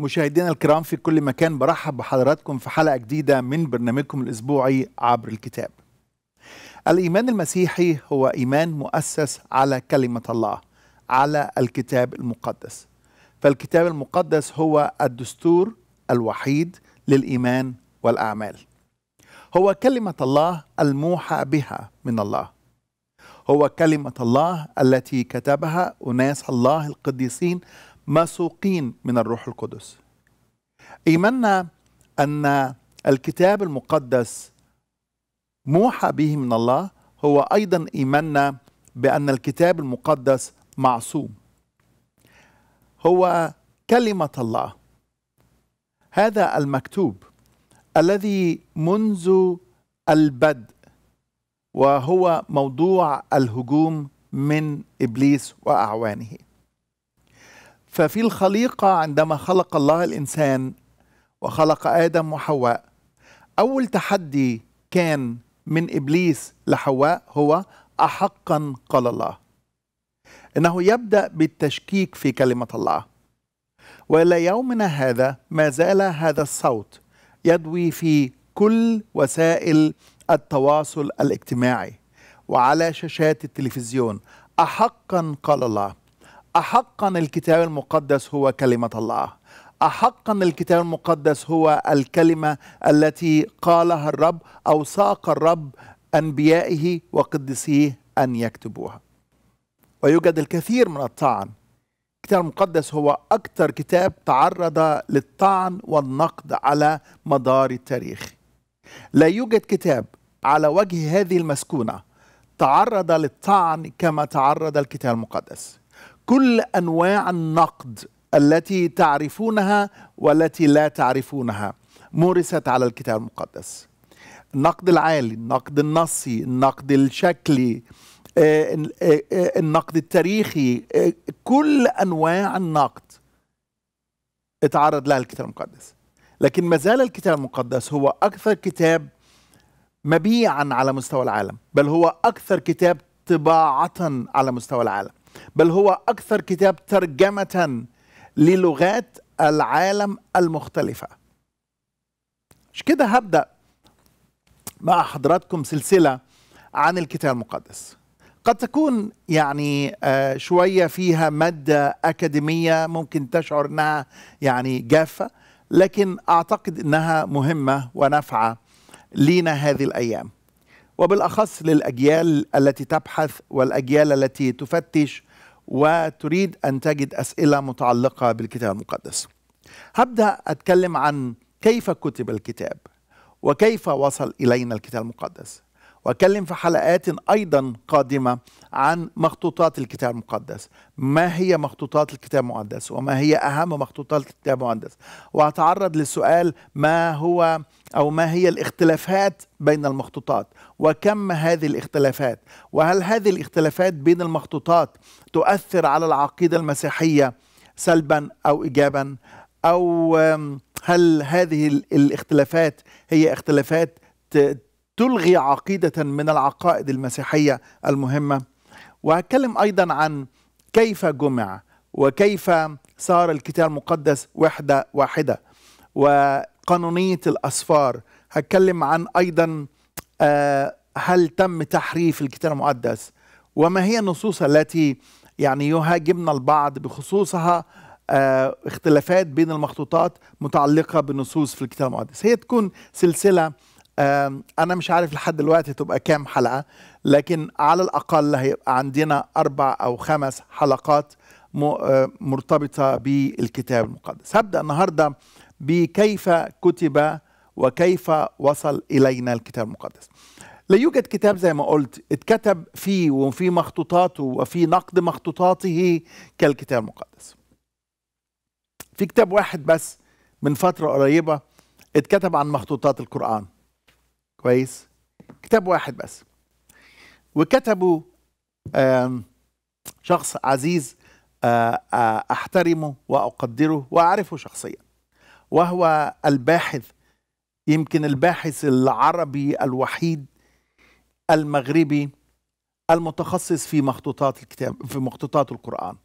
مشاهدينا الكرام في كل مكان برحب بحضراتكم في حلقة جديدة من برنامجكم الأسبوعي عبر الكتاب الإيمان المسيحي هو إيمان مؤسس على كلمة الله على الكتاب المقدس فالكتاب المقدس هو الدستور الوحيد للإيمان والأعمال هو كلمة الله الموحى بها من الله هو كلمة الله التي كتبها أناس الله القديسين مسوقين من الروح القدس ايماننا ان الكتاب المقدس موحى به من الله هو ايضا ايماننا بان الكتاب المقدس معصوم هو كلمه الله هذا المكتوب الذي منذ البدء وهو موضوع الهجوم من ابليس واعوانه ففي الخليقة عندما خلق الله الإنسان وخلق آدم وحواء أول تحدي كان من إبليس لحواء هو أحقا قال الله إنه يبدأ بالتشكيك في كلمة الله وإلى يومنا هذا ما زال هذا الصوت يدوي في كل وسائل التواصل الاجتماعي وعلى شاشات التلفزيون أحقا قال الله أحقا الكتاب المقدس هو كلمة الله أحقا الكتاب المقدس هو الكلمة التي قالها الرب أو ساق الرب أنبيائه وقدسيه أن يكتبوها ويوجد الكثير من الطعن الكتاب المقدس هو أكثر كتاب تعرض للطعن والنقد على مدار التاريخ لا يوجد كتاب على وجه هذه المسكونة تعرض للطعن كما تعرض الكتاب المقدس كل انواع النقد التي تعرفونها والتي لا تعرفونها مورست على الكتاب المقدس النقد العالي النقد النصي النقد الشكلي آه، آه، آه، النقد التاريخي كل انواع النقد اتعرض لها الكتاب المقدس لكن ما زال الكتاب المقدس هو اكثر كتاب مبيعا على مستوى العالم بل هو اكثر كتاب طباعه على مستوى العالم بل هو أكثر كتاب ترجمة للغات العالم المختلفة مش كده هبدأ مع حضراتكم سلسلة عن الكتاب المقدس قد تكون يعني آه، شوية فيها مادة أكاديمية ممكن تشعر أنها يعني جافة لكن أعتقد أنها مهمة ونافعة لينا هذه الأيام وبالأخص للأجيال التي تبحث والأجيال التي تفتش وتريد أن تجد أسئلة متعلقة بالكتاب المقدس هبدأ أتكلم عن كيف كتب الكتاب وكيف وصل إلينا الكتاب المقدس وأتكلم في حلقات أيضا قادمة عن مخطوطات الكتاب المقدس ما هي مخطوطات الكتاب المقدس وما هي أهم مخطوطات الكتاب المقدس واتعرض للسؤال ما هو أو ما هي الاختلافات بين المخطوطات وكم هذه الاختلافات وهل هذه الاختلافات بين المخطوطات تؤثر على العقيدة المسيحية سلبا أو إيجابا أو هل هذه الاختلافات هي اختلافات تلغي عقيدة من العقائد المسيحية المهمة وهتكلم أيضا عن كيف جمع وكيف صار الكتاب المقدس وحدة واحدة وقانونية الأسفار هتكلم عن أيضا آه، هل تم تحريف الكتاب المقدس وما هي النصوص التي يعني يهاجمنا البعض بخصوصها آه، اختلافات بين المخطوطات متعلقة بنصوص في الكتاب المقدس هي تكون سلسلة آه، أنا مش عارف لحد دلوقتي تبقى كام حلقة لكن على الأقل هيبقى عندنا أربع أو خمس حلقات مرتبطة بالكتاب المقدس هبدأ النهاردة بكيف كتب وكيف وصل إلينا الكتاب المقدس لا يوجد كتاب زي ما قلت اتكتب فيه وفي مخطوطاته وفي نقد مخطوطاته كالكتاب المقدس في كتاب واحد بس من فترة قريبة اتكتب عن مخطوطات القرآن كويس كتاب واحد بس وكتبه شخص عزيز احترمه واقدره واعرفه شخصيا وهو الباحث يمكن الباحث العربي الوحيد المغربي المتخصص في مخطوطات الكتاب في مخطوطات القرآن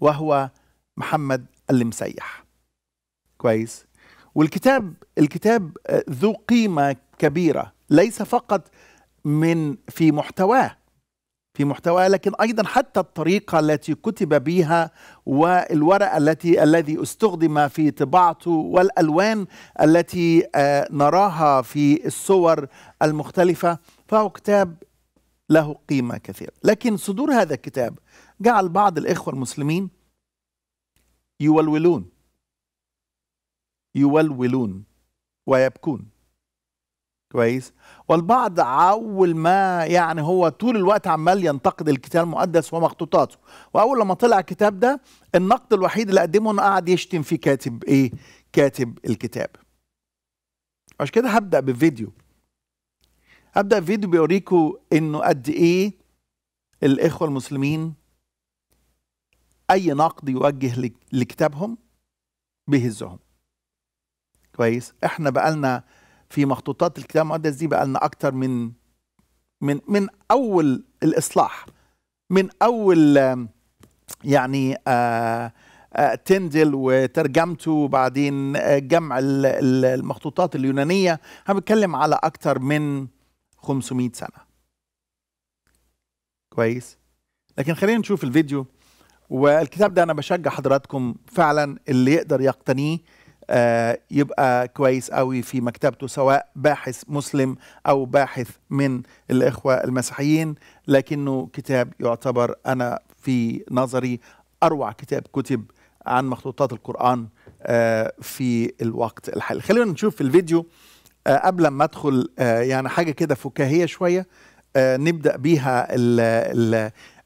وهو محمد المسيح كويس والكتاب الكتاب ذو قيمة كبيرة ليس فقط من في محتواه في محتوى لكن ايضا حتى الطريقه التي كتب بها والورق التي الذي استخدم في طباعته والالوان التي آه، نراها في الصور المختلفه فهو كتاب له قيمه كثيره لكن صدور هذا الكتاب جعل بعض الاخوه المسلمين يولولون يولولون ويبكون كويس والبعض اول ما يعني هو طول الوقت عمال ينتقد الكتاب المقدس ومخطوطاته واول لما طلع الكتاب ده النقد الوحيد اللي قدمه انه قعد يشتم في كاتب ايه كاتب الكتاب عشان كده هبدا بفيديو هبدا بفيديو بيوريكم انه قد ايه الاخوه المسلمين اي نقد يوجه لكتابهم بيهزهم كويس احنا بقالنا في مخطوطات الكتاب المقدس دي بقى لنا اكتر من من من اول الاصلاح من اول يعني آه، آه، تندل وترجمته وبعدين آه، جمع المخطوطات اليونانيه هنتكلم على اكتر من 500 سنه كويس لكن خلينا نشوف الفيديو والكتاب ده انا بشجع حضراتكم فعلا اللي يقدر يقتنيه آه، يبقى كويس قوي في مكتبته سواء باحث مسلم او باحث من الاخوه المسيحيين لكنه كتاب يعتبر انا في نظري اروع كتاب كتب عن مخطوطات القران آه، في الوقت الحالي خلينا نشوف في الفيديو آه، قبل ما ادخل يعني حاجه كده فكاهيه شويه نبدا بيها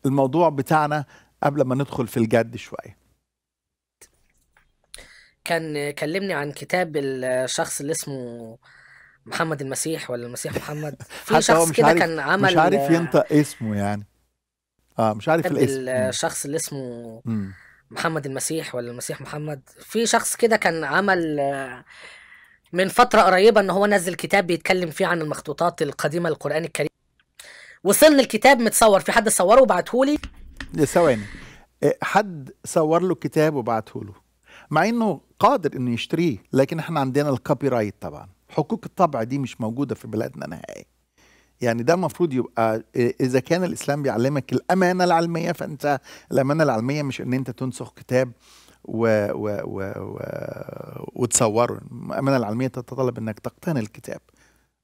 الموضوع بتاعنا قبل ما ندخل في الجد شويه كان كلمني عن كتاب الشخص اللي اسمه محمد المسيح ولا المسيح محمد في شخص كده كان عمل مش عارف ينطق اسمه يعني اه مش عارف الاسم الشخص اللي اسمه محمد المسيح ولا المسيح محمد في شخص كده كان عمل آه، من فترة قريبة ان هو نزل كتاب بيتكلم فيه عن المخطوطات القديمة للقرآن الكريم وصلني الكتاب متصور في حد صوره وبعته لي ثواني إيه، حد صور له كتاب وبعته له مع انه قادر انه يشتريه لكن احنا عندنا الكوبي رايت طبعا حقوق الطبع دي مش موجوده في بلادنا نهائي يعني ده المفروض يبقى اذا كان الاسلام بيعلمك الامانه العلميه فانت الامانه العلميه مش ان انت تنسخ كتاب و و و و وتصوره الامانه العلميه تتطلب انك تقتني الكتاب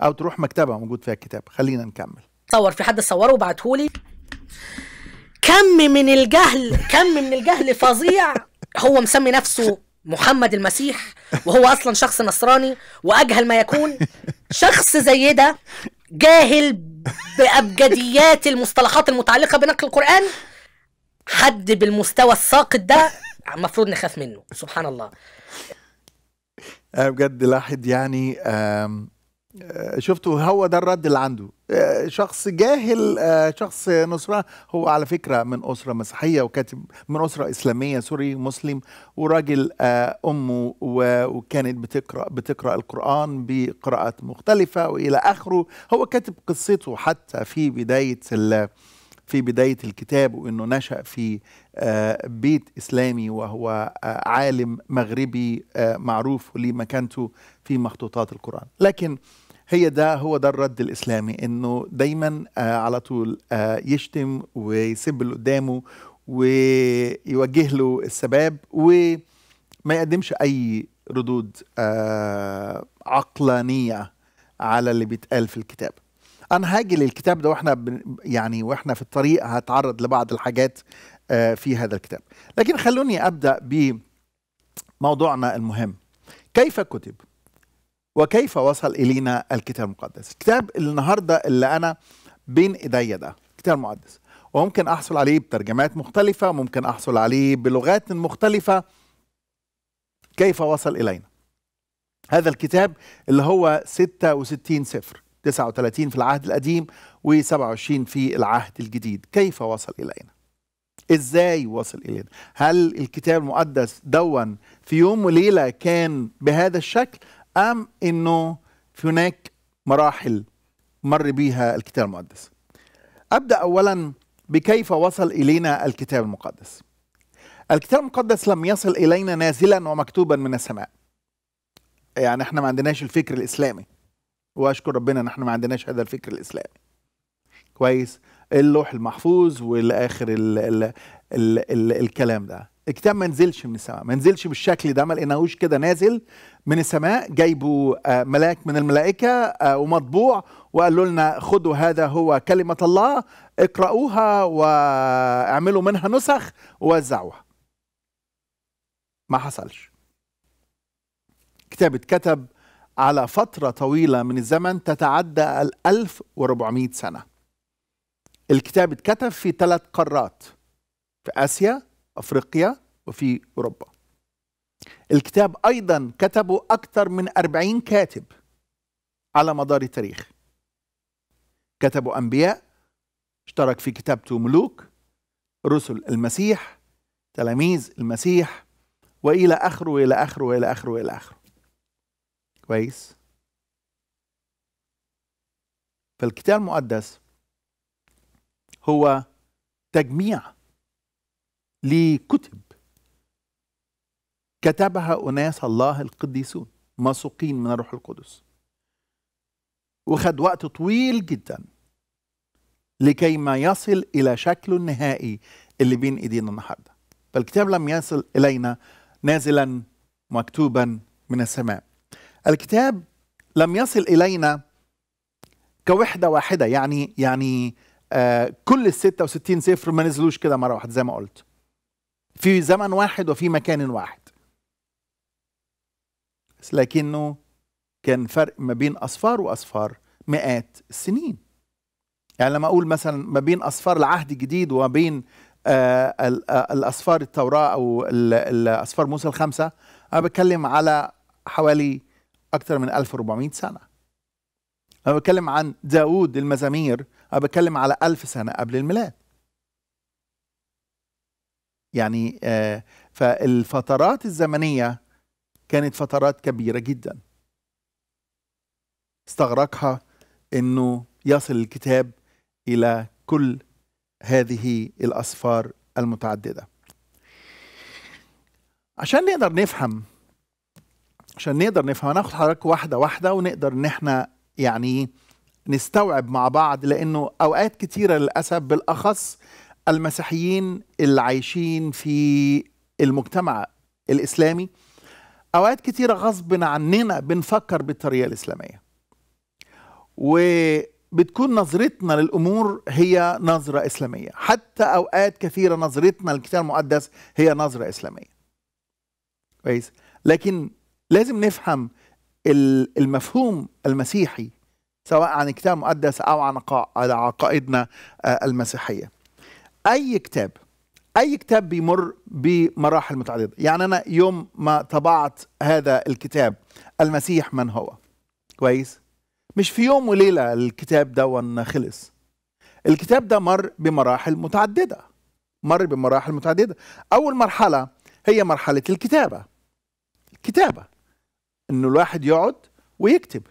او تروح مكتبه موجود فيها الكتاب خلينا نكمل صور في حد صوره وبعته لي كم من الجهل كم من الجهل فظيع هو مسمي نفسه محمد المسيح وهو اصلا شخص نصراني واجهل ما يكون شخص زي ده جاهل بابجديات المصطلحات المتعلقه بنقل القران حد بالمستوى الساقط ده المفروض نخاف منه سبحان الله انا آه، بجد لاحظ يعني آه، شفتوا هو ده الرد اللي عنده آه، شخص جاهل آه، شخص نصرة هو على فكرة من أسرة مسيحية وكاتب من أسرة إسلامية سوري مسلم وراجل أمه وكانت بتقرأ بتقرأ القرآن بقراءات مختلفة وإلى آخره هو كاتب قصته حتى في بداية في بداية الكتاب وأنه نشأ في بيت إسلامي وهو عالم مغربي معروف وليه مكانته في مخطوطات القرآن لكن هي ده هو ده الرد الاسلامي انه دايما آه على طول آه يشتم ويسب اللي قدامه ويوجه له السباب وما يقدمش اي ردود آه عقلانيه على اللي بيتقال في الكتاب انا هاجي للكتاب ده واحنا يعني واحنا في الطريق هتعرض لبعض الحاجات آه في هذا الكتاب لكن خلوني ابدا بموضوعنا المهم كيف كتب وكيف وصل الينا الكتاب المقدس الكتاب النهارده اللي انا بين ايديا ده كتاب المقدس وممكن احصل عليه بترجمات مختلفه ممكن احصل عليه بلغات مختلفه كيف وصل الينا هذا الكتاب اللي هو 66 سفر 39 في العهد القديم و27 في العهد الجديد كيف وصل الينا ازاي وصل الينا هل الكتاب المقدس دون في يوم وليله كان بهذا الشكل ام انه في هناك مراحل مر بها الكتاب المقدس ابدا اولا بكيف وصل الينا الكتاب المقدس الكتاب المقدس لم يصل الينا نازلا ومكتوبا من السماء يعني احنا ما عندناش الفكر الاسلامي واشكر ربنا ان احنا ما عندناش هذا الفكر الاسلامي كويس اللوح المحفوظ والاخر الـ الـ الـ الـ الكلام ده الكتاب ما نزلش من السماء ما نزلش بالشكل ده ما لقيناهوش كده نازل من السماء جايبه آه، ملاك من الملائكه آه، ومطبوع وقالوا لنا خدوا هذا هو كلمه الله اقرأوها واعملوا منها نسخ ووزعوها ما حصلش كتاب اتكتب على فترة طويلة من الزمن تتعدى الألف 1400 سنة الكتاب اتكتب في ثلاث قارات في آسيا أفريقيا وفي أوروبا الكتاب أيضا كتبه أكثر من أربعين كاتب على مدار التاريخ كتبوا أنبياء اشترك في كتابته ملوك رسل المسيح تلاميذ المسيح وإلى آخره وإلى آخره وإلى آخره وإلى آخره كويس فالكتاب المقدس هو تجميع لكتب كتبها أناس الله القديسون مسوقين من الروح القدس وخد وقت طويل جدا لكي ما يصل إلى شكله النهائي اللي بين إيدينا النهاردة فالكتاب لم يصل إلينا نازلا مكتوبا من السماء الكتاب لم يصل إلينا كوحدة واحدة يعني يعني آه كل ال 66 سفر ما نزلوش كده مرة واحدة زي ما قلت في زمن واحد وفي مكان واحد لكنه كان فرق ما بين أصفار وأصفار مئات السنين يعني لما أقول مثلا ما بين أصفار العهد الجديد وما بين آه، آه، الأصفار التوراة أو الأصفار موسى الخمسة أنا بتكلم على حوالي أكثر من 1400 سنة أنا بتكلم عن داود المزامير أنا بتكلم على ألف سنة قبل الميلاد يعني آه، فالفترات الزمنية كانت فترات كبيرة جدا استغرقها أنه يصل الكتاب إلى كل هذه الأسفار المتعددة عشان نقدر نفهم عشان نقدر نفهم ناخد حضرتك واحدة واحدة ونقدر إن احنا يعني نستوعب مع بعض لأنه أوقات كتيرة للأسف بالأخص المسيحيين اللي عايشين في المجتمع الاسلامي اوقات كتيره غصب عننا بنفكر بالطريقه الاسلاميه وبتكون نظرتنا للامور هي نظره اسلاميه حتى اوقات كثيره نظرتنا للكتاب المقدس هي نظره اسلاميه كويس لكن لازم نفهم المفهوم المسيحي سواء عن الكتاب المقدس او عن عقائدنا آه، المسيحيه اي كتاب اي كتاب بيمر بمراحل متعدده يعني انا يوم ما طبعت هذا الكتاب المسيح من هو كويس مش في يوم وليله الكتاب ده خلص الكتاب ده مر بمراحل متعدده مر بمراحل متعدده اول مرحله هي مرحله الكتابه الكتابه انه الواحد يقعد ويكتب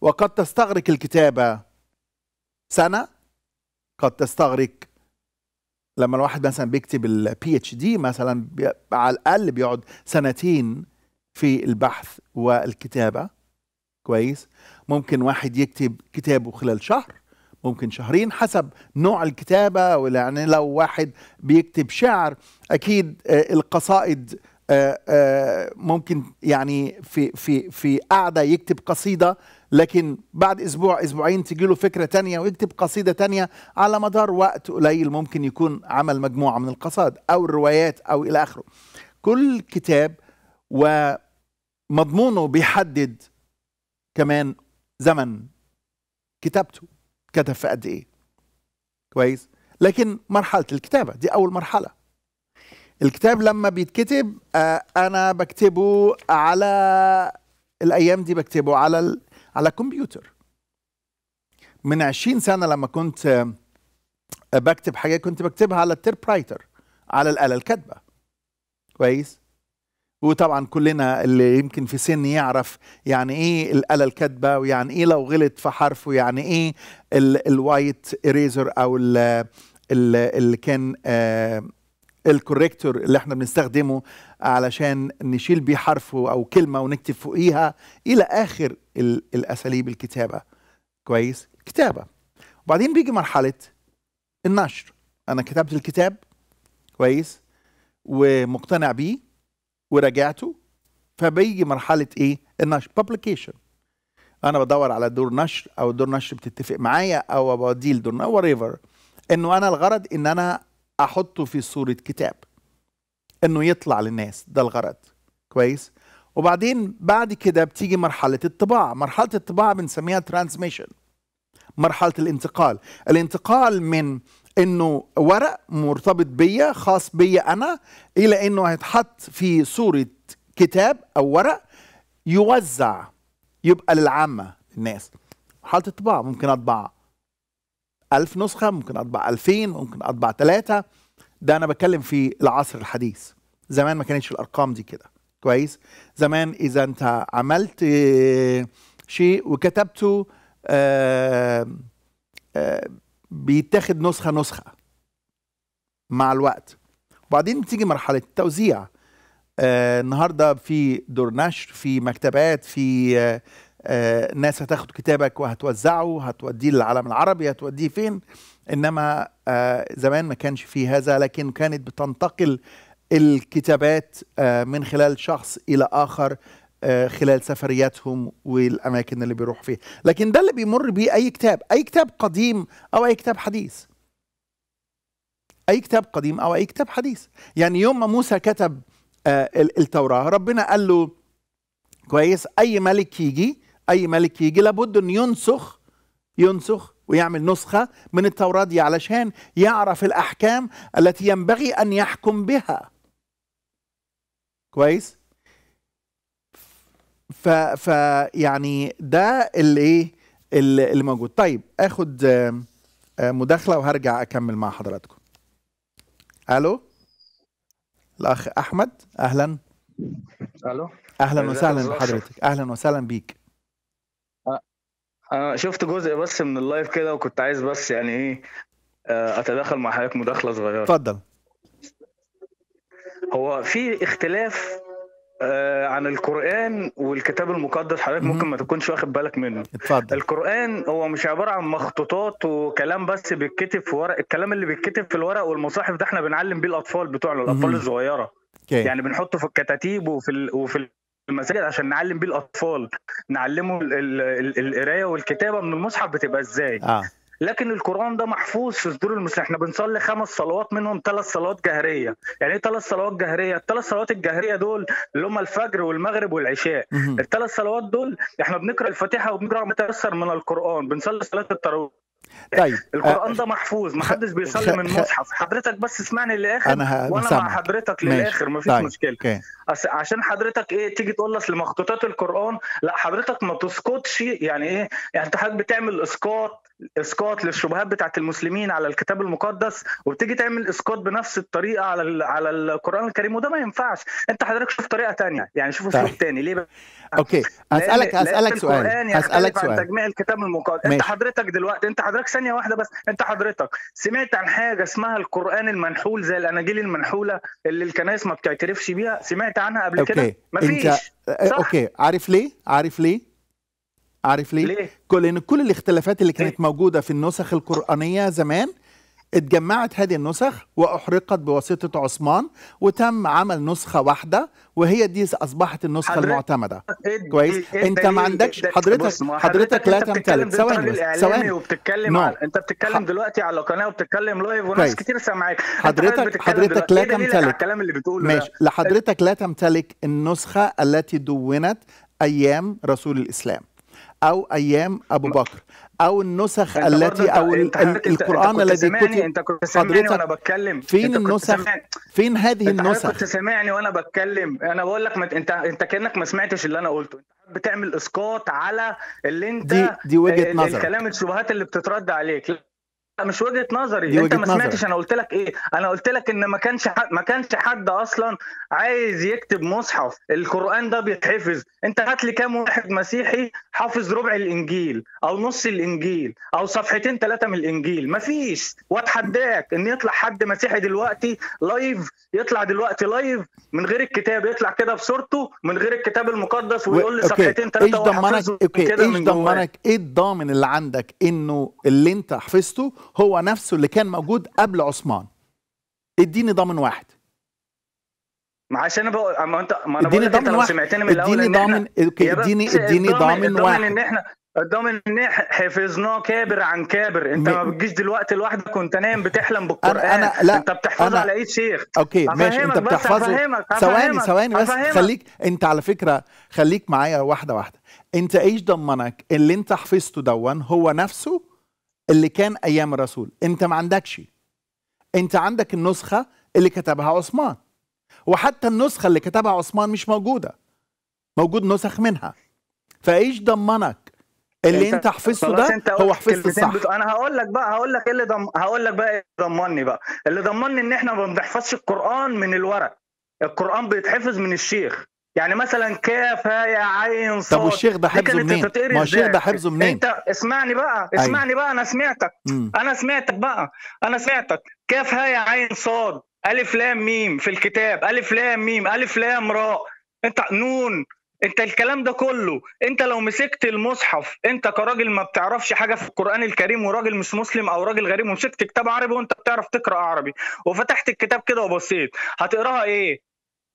وقد تستغرق الكتابه سنه قد تستغرق لما الواحد مثلا بيكتب البي اتش دي مثلا على الاقل بيقعد سنتين في البحث والكتابه كويس ممكن واحد يكتب كتابه خلال شهر ممكن شهرين حسب نوع الكتابه ولا يعني لو واحد بيكتب شعر اكيد آه، القصائد آه، آه، ممكن يعني في في في قاعده يكتب قصيده لكن بعد اسبوع اسبوعين تجي له فكره تانية ويكتب قصيده تانية على مدار وقت قليل ممكن يكون عمل مجموعه من القصائد او الروايات او الى اخره كل كتاب ومضمونه بيحدد كمان زمن كتابته كتب في قد ايه كويس لكن مرحله الكتابه دي اول مرحله الكتاب لما بيتكتب آه انا بكتبه على الايام دي بكتبه على على كمبيوتر من 20 سنه لما كنت آه، بكتب حاجه كنت بكتبها على التيرب رايتر على الاله الكاتبه كويس وطبعا كلنا اللي يمكن في سن يعرف يعني ايه الاله الكاتبه ويعني ايه لو غلط في حرف ويعني ايه الوايت اريزر او اللي كان آه، الكوريكتور اللي احنا بنستخدمه علشان نشيل بيه حرف او كلمه ونكتب فوقيها الى اخر الاساليب الكتابه كويس كتابه وبعدين بيجي مرحله النشر انا كتبت الكتاب كويس ومقتنع بيه وراجعته فبيجي مرحله ايه النشر publication انا بدور على دور نشر او دور نشر بتتفق معايا او بوديه لدور نشر انه انا الغرض ان انا احطه في صوره كتاب انه يطلع للناس ده الغرض كويس وبعدين بعد كده بتيجي مرحلة الطباعة مرحلة الطباعة بنسميها ترانسميشن مرحلة الانتقال الانتقال من انه ورق مرتبط بيا خاص بيا انا الى انه هيتحط في صورة كتاب او ورق يوزع يبقى للعامة الناس مرحلة الطباعة ممكن اطبع ألف نسخة ممكن اطبع ألفين ممكن اطبع ثلاثة ده انا بتكلم في العصر الحديث زمان ما كانتش الارقام دي كده كويس زمان اذا انت عملت شيء وكتبته آه، آه، بيتاخد نسخه نسخه مع الوقت وبعدين بتيجي مرحله التوزيع آه، النهارده في دور نشر في مكتبات في آه، ناس هتاخد كتابك وهتوزعه هتوديه للعالم العربي هتوديه فين انما آه، زمان ما كانش في هذا لكن كانت بتنتقل الكتابات آه، من خلال شخص الى اخر خلال سفرياتهم والاماكن اللي بيروح فيها لكن ده اللي بيمر بيه اي كتاب اي كتاب قديم او اي كتاب حديث اي كتاب قديم او اي كتاب حديث يعني يوم ما موسى كتب التوراه ربنا قال له كويس اي ملك يجي اي ملك يجي لابد انه ينسخ ينسخ ويعمل نسخه من التوراه دي علشان يعرف الاحكام التي ينبغي ان يحكم بها كويس ف, ف يعني ده اللي ايه اللي موجود طيب اخد آه، مداخله وهرجع اكمل مع حضراتكم الو الاخ احمد اهلا الو اهلا وسهلا بحضرتك اهلا وسهلا بيك انا شفت جزء بس من اللايف كده وكنت عايز بس يعني ايه آه، اتداخل مع حضرتك مداخله صغيره اتفضل هو في اختلاف آه، عن القرآن والكتاب المقدس حضرتك ممكن ما تكونش واخد بالك منه اتفضل القرآن هو مش عبارة عن مخطوطات وكلام بس بيتكتب في ورق الكلام اللي بيتكتب في الورق والمصاحف ده احنا بنعلم بيه الأطفال بتوعنا الأطفال الصغيرة يعني بنحطه في الكتاتيب وفي ال... وفي المساجد عشان نعلم بيه الاطفال نعلمه القرايه والكتابه من المصحف بتبقى ازاي آه. لكن القران ده محفوظ في صدور المسلمين احنا بنصلي خمس صلوات منهم ثلاث صلوات جهريه يعني ايه ثلاث صلوات جهريه الثلاث صلوات الجهريه دول اللي هم الفجر والمغرب والعشاء الثلاث صلوات دول احنا بنقرا الفاتحه وبنقرا متاثر من القران بنصلي صلاه التراويح طيب القران آه، ده محفوظ ما حدش بيصلي من مصحف حضرتك بس اسمعني للاخر انا وانا مع حضرتك للاخر فيش طيب. مشكله okay. عشان حضرتك ايه تيجي تقول اصل مخطوطات القران لا حضرتك ما تسقطش يعني ايه يعني انت حضرتك بتعمل اسقاط اسقاط للشبهات بتاعت المسلمين على الكتاب المقدس وبتيجي تعمل اسقاط بنفس الطريقه على ال... على القران الكريم وده ما ينفعش انت حضرتك شوف طريقه تانية يعني شوف اسلوب تاني ليه بقى اوكي هسالك هسالك سؤال يعني هسالك سؤال تجميع الكتاب المقدس انت حضرتك دلوقتي انت حضرتك ثانيه واحده بس انت حضرتك سمعت عن حاجه اسمها القران المنحول زي الاناجيل المنحوله اللي الكنائس ما بتعترفش بيها سمعت عنها قبل كده مفيش انت... اوكي عارف ليه عارف ليه عارف ليه؟ ليه؟ كل لان كل الاختلافات اللي كانت ليه؟ موجوده في النسخ القرانيه زمان اتجمعت هذه النسخ واحرقت بواسطه عثمان وتم عمل نسخه واحده وهي دي اصبحت النسخه المعتمده إيه, إيه كويس إيه انت ما عندكش حضرتك حضرتك, حضرتك لا تمتلك ثواني ثواني وبتتكلم no. على... انت بتتكلم ح... دلوقتي على قناه وبتتكلم لايف وناس كتير سامعاك حضرتك حضرتك لا إيه تمتلك الكلام اللي بتقوله ماشي لحضرتك لا تمتلك النسخه التي دونت ايام رسول الاسلام او ايام ابو بكر او النسخ التي او القران انت الذي كنت انت كنت سامعني وانا بتكلم فين النسخ فين هذه النسخ انت كنت سامعني وانا بتكلم انا بقول لك انت انت كانك ما سمعتش اللي انا قلته انت بتعمل اسقاط على اللي انت دي, دي وجهه آه، نظر الكلام الشبهات اللي بتترد عليك مش وجهه نظري دي انت ما سمعتش انا قلت لك ايه انا قلت لك ان ما كانش حد ما كانش حد اصلا عايز يكتب مصحف القران ده بيتحفظ انت هات لي كام واحد مسيحي حافظ ربع الانجيل او نص الانجيل او صفحتين ثلاثه من الانجيل ما فيش واتحداك ان يطلع حد مسيحي دلوقتي لايف يطلع دلوقتي لايف من غير الكتاب يطلع كده بصورته من غير الكتاب المقدس ويقول لي صفحتين ثلاثه ايش ضمنك ايه الضامن اللي عندك انه اللي انت حفظته هو نفسه اللي كان موجود قبل عثمان اديني ضامن واحد ما عشان انا بقول ما انت ما انا اديني ضامن واحد سمعتني من الاول اديني ضامن اوكي اديني اديني ضامن واحد ان احنا الضامن ان احنا حفظناه كابر عن كابر انت م... ما بتجيش دلوقتي لوحدك وانت نايم بتحلم بالقران أنا... أنا... لا انت بتحفظه أنا... على ايد شيخ اوكي ماشي انت بتحفظه أفهمك. ثواني ثواني بس أفهمك. خليك انت على فكره خليك معايا واحده واحده انت ايش ضمنك اللي انت حفظته دون هو نفسه اللي كان ايام الرسول انت ما عندكش انت عندك النسخه اللي كتبها عثمان وحتى النسخه اللي كتبها عثمان مش موجوده موجود نسخ منها فايش ضمنك اللي انت, انت حفظته ده انت هو حفظته صح بتو... انا هقول لك بقى هقول لك ايه اللي ضم... هقول لك بقى ايه اللي ضمني بقى اللي ضمني ان احنا ما بنحفظش القران من الورق القران بيتحفظ من الشيخ يعني مثلا كافة يا عين صوت طب والشيخ ده حفظه منين؟ ما الشيخ ده حفظه منين؟ انت اسمعني بقى أيوه. اسمعني بقى انا سمعتك انا سمعتك بقى انا سمعتك كاف ها يا عين صاد الف لام ميم في الكتاب الف لام ميم الف لام راء انت نون انت الكلام ده كله انت لو مسكت المصحف انت كراجل ما بتعرفش حاجه في القران الكريم وراجل مش مسلم او راجل غريب ومسكت كتاب عربي وانت بتعرف تقرا عربي وفتحت الكتاب كده وبصيت هتقراها ايه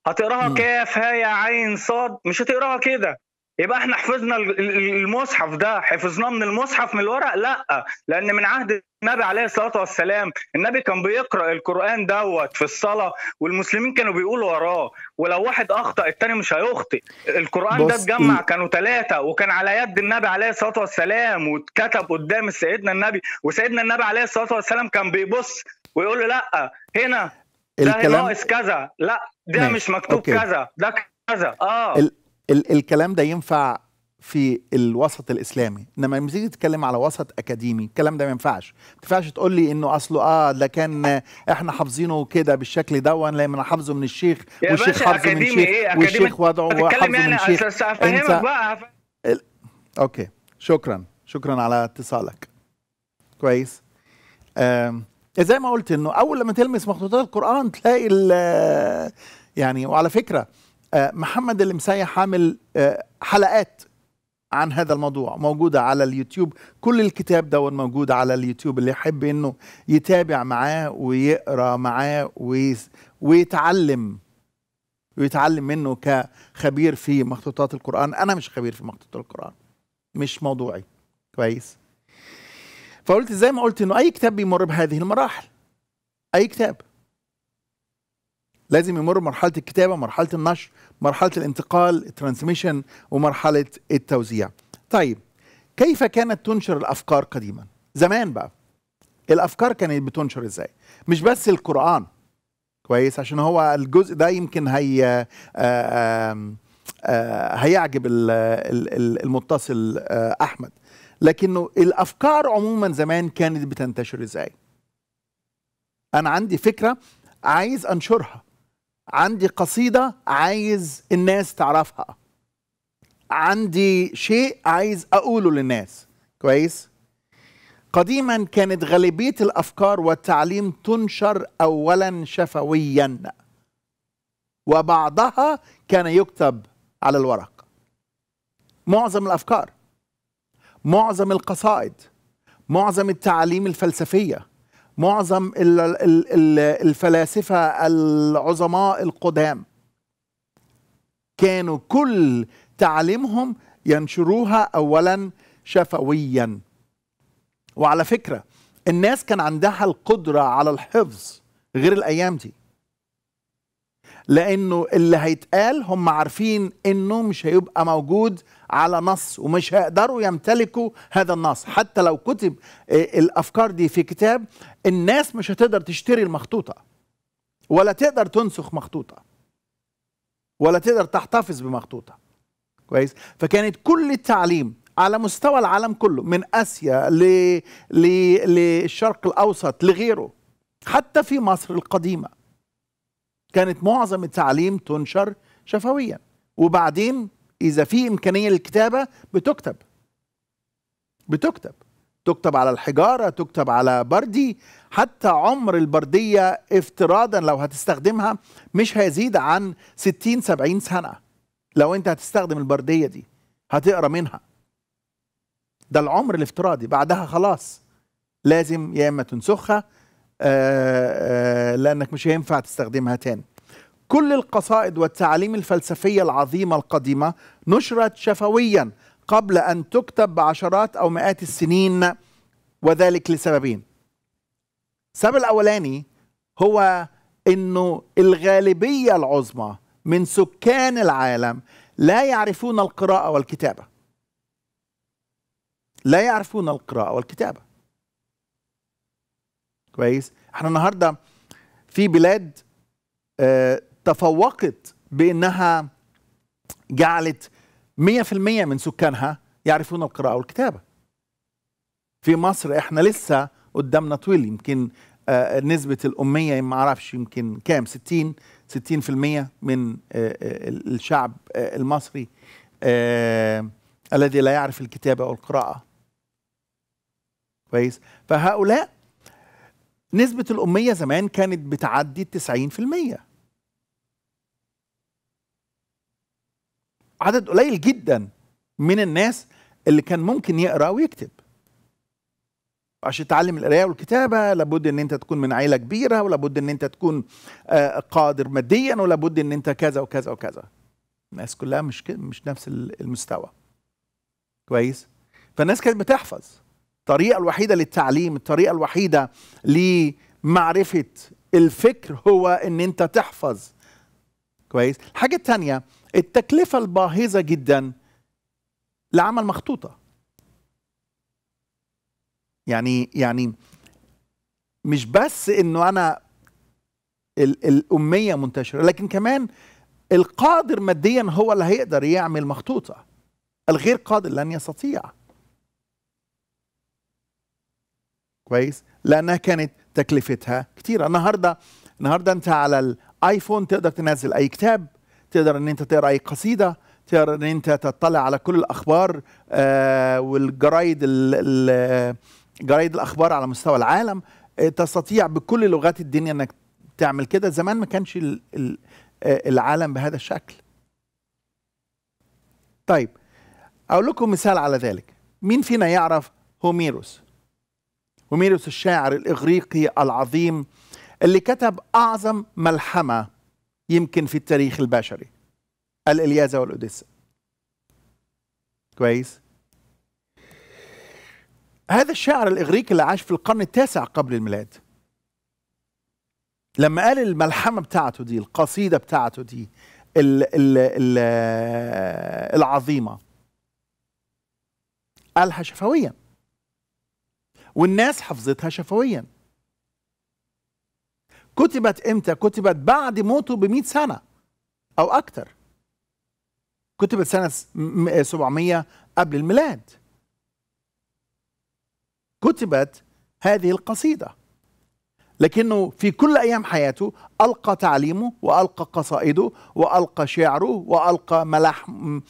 هتقراها كاف ها يا عين صاد مش هتقراها كده يبقى احنا حفظنا المصحف ده حفظناه من المصحف من الورق لا لان من عهد النبي عليه الصلاه والسلام النبي كان بيقرا القران دوت في الصلاه والمسلمين كانوا بيقولوا وراه ولو واحد اخطا التاني مش هيخطئ القران ده اتجمع كانوا ثلاثه وكان على يد النبي عليه الصلاه والسلام واتكتب قدام سيدنا النبي وسيدنا النبي عليه الصلاه والسلام كان بيبص ويقول له لا هنا الكلام ده ناقص كذا لا ده ماشي. مش مكتوب أوكي. كذا ده كذا اه ال... ال... الكلام ده ينفع في الوسط الاسلامي انما لما تيجي تتكلم على وسط اكاديمي الكلام ده ما ينفعش ما ينفعش تقول لي انه اصله اه ده كان احنا حافظينه كده بالشكل دون لما انا حافظه من الشيخ والشيخ حافظه من الشيخ إيه؟ والشيخ وضعه وحافظه من الشيخ يعني انت بقى ال... اوكي شكرا شكرا على اتصالك كويس آم. زي ما قلت انه اول لما تلمس مخطوطات القران تلاقي يعني وعلى فكره آه، محمد المسيح عامل آه، حلقات عن هذا الموضوع موجودة على اليوتيوب كل الكتاب ده موجود على اليوتيوب اللي يحب انه يتابع معاه ويقرا معاه ويتعلم ويتعلم منه كخبير في مخطوطات القرآن أنا مش خبير في مخطوطات القرآن مش موضوعي كويس فقلت زي ما قلت انه اي كتاب بيمر بهذه المراحل اي كتاب لازم يمر مرحله الكتابه مرحله النشر مرحله الانتقال الترانسميشن ومرحله التوزيع طيب كيف كانت تنشر الافكار قديما زمان بقى الافكار كانت بتنشر ازاي مش بس القران كويس عشان هو الجزء ده يمكن هي آه، آه، هيعجب المتصل آه، احمد لكنه الافكار عموما زمان كانت بتنتشر ازاي انا عندي فكره عايز انشرها عندي قصيده عايز الناس تعرفها عندي شيء عايز اقوله للناس كويس قديما كانت غالبيه الافكار والتعليم تنشر اولا شفويا وبعضها كان يكتب على الورق معظم الافكار معظم القصائد معظم التعاليم الفلسفيه معظم الفلاسفه العظماء القدام كانوا كل تعاليمهم ينشروها اولا شفويا وعلى فكره الناس كان عندها القدره على الحفظ غير الايام دي لانه اللي هيتقال هم عارفين انه مش هيبقى موجود على نص ومش هيقدروا يمتلكوا هذا النص حتى لو كتب آه، الافكار دي في كتاب الناس مش هتقدر تشتري المخطوطه ولا تقدر تنسخ مخطوطه ولا تقدر تحتفظ بمخطوطه كويس فكانت كل التعليم على مستوى العالم كله من اسيا ل... ل... للشرق الاوسط لغيره حتى في مصر القديمه كانت معظم التعليم تنشر شفويا وبعدين اذا في امكانيه للكتابه بتكتب بتكتب تكتب على الحجاره تكتب على بردي حتى عمر البرديه افتراضا لو هتستخدمها مش هيزيد عن 60 70 سنه لو انت هتستخدم البرديه دي هتقرا منها ده العمر الافتراضي بعدها خلاص لازم يا اما تنسخها آه، آه، لأنك مش هينفع تستخدمها تاني كل القصائد والتعاليم الفلسفية العظيمة القديمة نشرت شفويا قبل أن تكتب بعشرات أو مئات السنين وذلك لسببين السبب الأولاني هو أنه الغالبية العظمى من سكان العالم لا يعرفون القراءة والكتابة لا يعرفون القراءة والكتابة كويس احنا النهارده في بلاد اه تفوقت بانها جعلت 100% من سكانها يعرفون القراءه والكتابه في مصر احنا لسه قدامنا طويل يمكن اه نسبه الاميه ما اعرفش يمكن كام 60 60% من اه, آه، الشعب آه، المصري آه، الذي لا يعرف الكتابه والقراءه كويس فهؤلاء نسبة الأمية زمان كانت بتعدي التسعين في المية عدد قليل جدا من الناس اللي كان ممكن يقرأ ويكتب عشان تعلم القرايه والكتابه لابد ان انت تكون من عيله كبيره ولابد ان انت تكون آه، قادر ماديا ولابد ان انت كذا وكذا وكذا الناس كلها مش مش نفس المستوى كويس فالناس كانت بتحفظ الطريقة الوحيدة للتعليم الطريقة الوحيدة لمعرفة الفكر هو ان انت تحفظ كويس الحاجة التانية التكلفة الباهظة جدا لعمل مخطوطة يعني يعني مش بس انه انا الاميه منتشره لكن كمان القادر ماديا هو اللي هيقدر يعمل مخطوطه الغير قادر لن يستطيع كويس لانها كانت تكلفتها كتيرة النهارده النهارده انت على الايفون تقدر تنزل اي كتاب تقدر ان انت تقرا اي قصيده تقدر ان انت تطلع على كل الاخبار آه والجرايد جرايد الاخبار على مستوى العالم آه، تستطيع بكل لغات الدنيا انك تعمل كده زمان ما كانش آه، العالم بهذا الشكل طيب اقول لكم مثال على ذلك مين فينا يعرف هوميروس وميروس الشاعر الإغريقي العظيم اللي كتب أعظم ملحمة يمكن في التاريخ البشري الإلياذة والأوديسة كويس هذا الشاعر الإغريقي اللي عاش في القرن التاسع قبل الميلاد لما قال الملحمة بتاعته دي القصيدة بتاعته دي الـ الـ الـ العظيمة قالها شفوياً والناس حفظتها شفويا كتبت امتى كتبت بعد موته ب سنه او اكثر كتبت سنه 700 آه، قبل الميلاد كتبت هذه القصيده لكنه في كل ايام حياته القى تعليمه والقى قصائده والقى شعره والقى ملاحم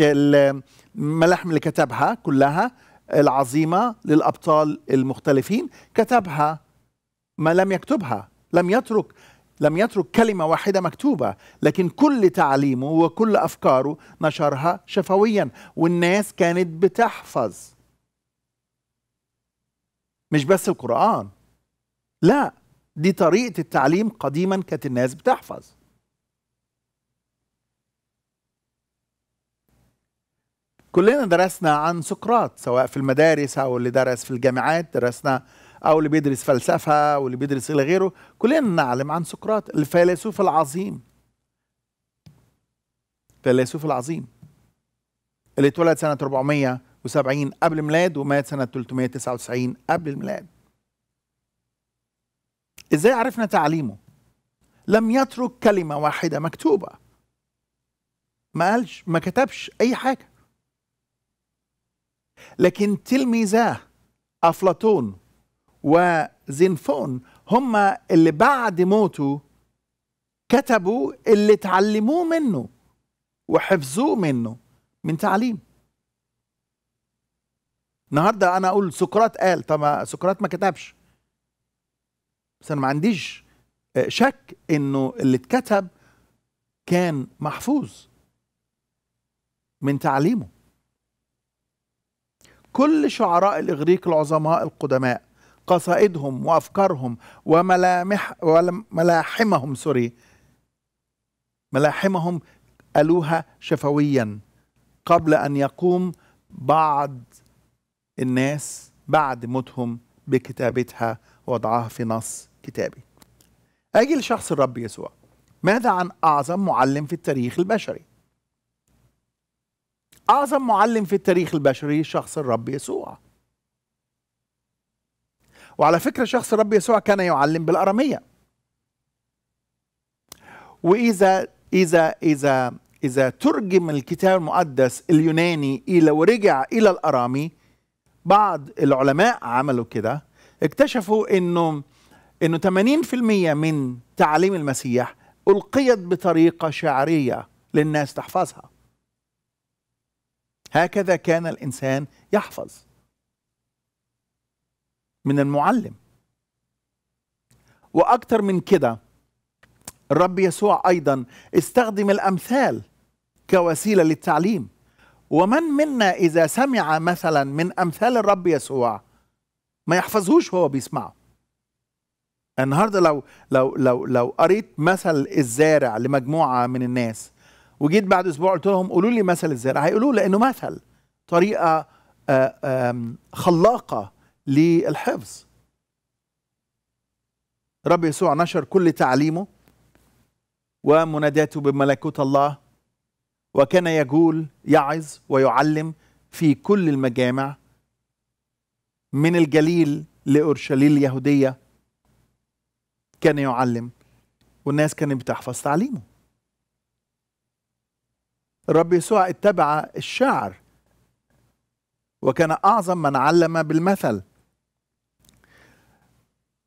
الملاحم اللي كتبها كلها العظيمة للأبطال المختلفين كتبها ما لم يكتبها لم يترك لم يترك كلمة واحدة مكتوبة لكن كل تعليمه وكل أفكاره نشرها شفويا والناس كانت بتحفظ مش بس القرآن لا دي طريقة التعليم قديما كانت الناس بتحفظ كلنا درسنا عن سقراط سواء في المدارس او اللي درس في الجامعات درسنا او اللي بيدرس فلسفه واللي بيدرس الى غيره كلنا نعلم عن سقراط الفيلسوف العظيم الفيلسوف العظيم اللي اتولد سنه 470 قبل الميلاد ومات سنه 399 قبل الميلاد ازاي عرفنا تعليمه لم يترك كلمه واحده مكتوبه ما قالش ما كتبش اي حاجه لكن تلميذاه أفلاطون وزينفون هم اللي بعد موته كتبوا اللي اتعلموه منه وحفظوه منه من تعليم النهارده انا اقول سقراط قال طب سقراط ما كتبش بس انا ما عنديش آه، شك انه اللي اتكتب كان محفوظ من تعليمه كل شعراء الإغريق العظماء القدماء قصائدهم وأفكارهم وملامح وملاحمهم سوري ملاحمهم ألوها شفويا قبل أن يقوم بعض الناس بعد موتهم بكتابتها ووضعها في نص كتابي أجي لشخص الرب يسوع ماذا عن أعظم معلم في التاريخ البشري أعظم معلم في التاريخ البشري شخص الرب يسوع وعلى فكرة شخص الرب يسوع كان يعلم بالأرامية وإذا إذا إذا إذا ترجم الكتاب المقدس اليوناني إلى ورجع إلى الأرامي بعض العلماء عملوا كده اكتشفوا إنه إنه 80% من تعاليم المسيح ألقيت بطريقة شعرية للناس تحفظها هكذا كان الإنسان يحفظ من المعلم وأكثر من كده الرب يسوع أيضا استخدم الأمثال كوسيلة للتعليم ومن منا إذا سمع مثلا من أمثال الرب يسوع ما يحفظهوش وهو بيسمعه النهارده لو لو لو لو قريت مثل الزارع لمجموعه من الناس وجيت بعد اسبوع قلت لهم قولوا لي مثل الزرع هيقولوا لانه مثل طريقه آه، خلاقه للحفظ رب يسوع نشر كل تعليمه ومناداته بملكوت الله وكان يقول يعظ ويعلم في كل المجامع من الجليل لأورشليم اليهودية كان يعلم والناس كانت بتحفظ تعليمه الرب يسوع اتبع الشعر وكان أعظم من علم بالمثل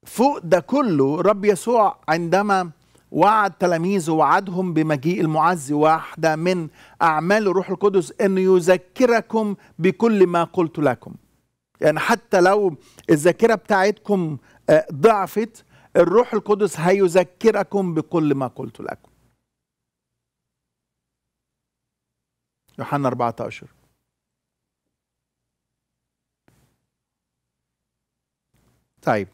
فوق ده كله رب يسوع عندما وعد تلاميذه وعدهم بمجيء المعزي واحدة من أعمال الروح القدس أن يذكركم بكل ما قلت لكم يعني حتى لو الذاكرة بتاعتكم آه، ضعفت الروح القدس هيذكركم بكل ما قلت لكم يوحنا 14 طيب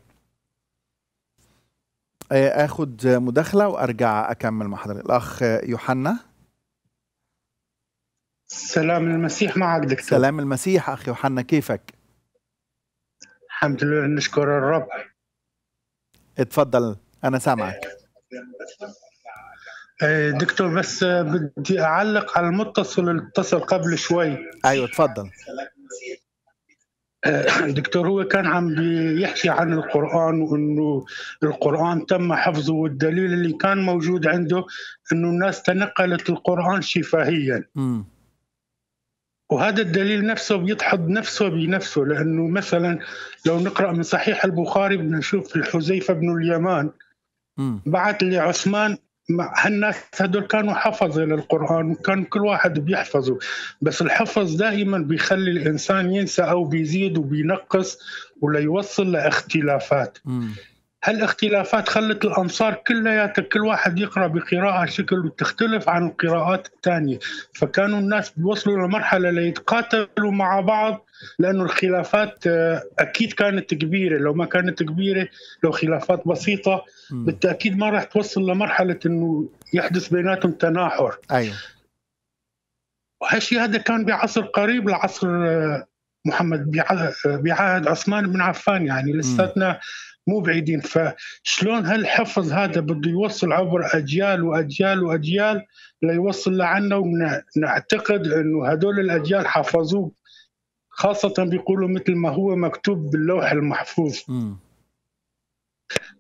آه، اخد مداخله وارجع اكمل مع حضرتك الاخ يوحنا سلام المسيح معك دكتور سلام المسيح اخ يوحنا كيفك الحمد لله نشكر الرب اتفضل انا سامعك آه، إيه، دكتور بس بدي اعلق على المتصل اللي اتصل قبل شوي ايوه تفضل إيه، دكتور هو كان عم بيحكي عن القرآن وأنه القرآن تم حفظه والدليل اللي كان موجود عنده أنه الناس تنقلت القرآن شفاهيا م. وهذا الدليل نفسه بيدحض نفسه بنفسه لأنه مثلا لو نقرأ من صحيح البخاري بنشوف الحزيفة بن اليمان بعث لعثمان هالناس هدول كانوا حفظة للقرآن وكان كل واحد بيحفظه بس الحفظ دائما بيخلي الإنسان ينسى أو بيزيد وبينقص وليوصل لاختلافات هالاختلافات خلت الأمصار كلياتها كل واحد يقرأ بقراءة شكل وتختلف عن القراءات الثانية فكانوا الناس بيوصلوا لمرحلة ليتقاتلوا مع بعض لأنه الخلافات آه، أكيد كانت كبيرة لو ما كانت كبيرة لو خلافات بسيطة بالتأكيد ما راح توصل لمرحلة أنه يحدث بيناتهم تناحر أيوة. وهالشيء هذا كان بعصر قريب لعصر آه، محمد بعهد آه، عثمان بن عفان يعني لساتنا مو بعيدين فشلون هالحفظ هذا بده يوصل عبر اجيال واجيال واجيال ليوصل لعنا ونعتقد انه هدول الاجيال حفظوه خاصة بيقولوا مثل ما هو مكتوب باللوح المحفوظ م.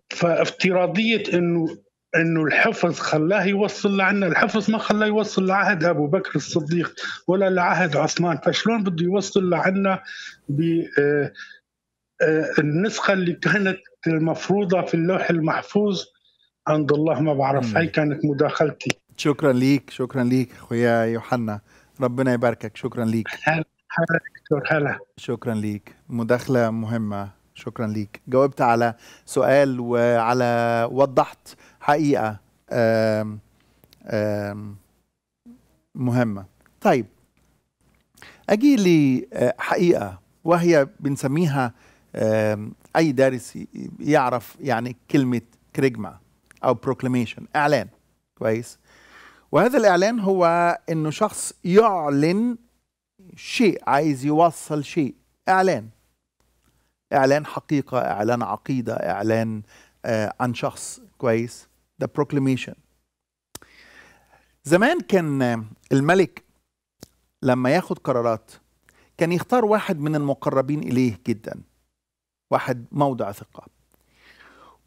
فافتراضية انه انه الحفظ خلاه يوصل لعنا الحفظ ما خلاه يوصل لعهد ابو بكر الصديق ولا لعهد عثمان فشلون بده يوصل لعنا ب آه، آه، النسخه اللي كانت المفروضة في اللوح المحفوظ عند الله ما بعرف هاي كانت مداخلتي شكرا ليك شكرا ليك اخويا يوحنا ربنا يباركك شكرا ليك هلا هلا دكتور هلا شكرا ليك مداخلة مهمة شكرا ليك جاوبت على سؤال وعلى وضحت حقيقة آم آم مهمة طيب أجي لحقيقة وهي بنسميها اي دارس يعرف يعني كلمه كريجما او بروكليميشن اعلان كويس وهذا الاعلان هو انه شخص يعلن شيء عايز يوصل شيء اعلان اعلان حقيقه اعلان عقيده اعلان آه عن شخص كويس ده بروكليميشن زمان كان الملك لما ياخد قرارات كان يختار واحد من المقربين اليه جدا واحد موضع ثقة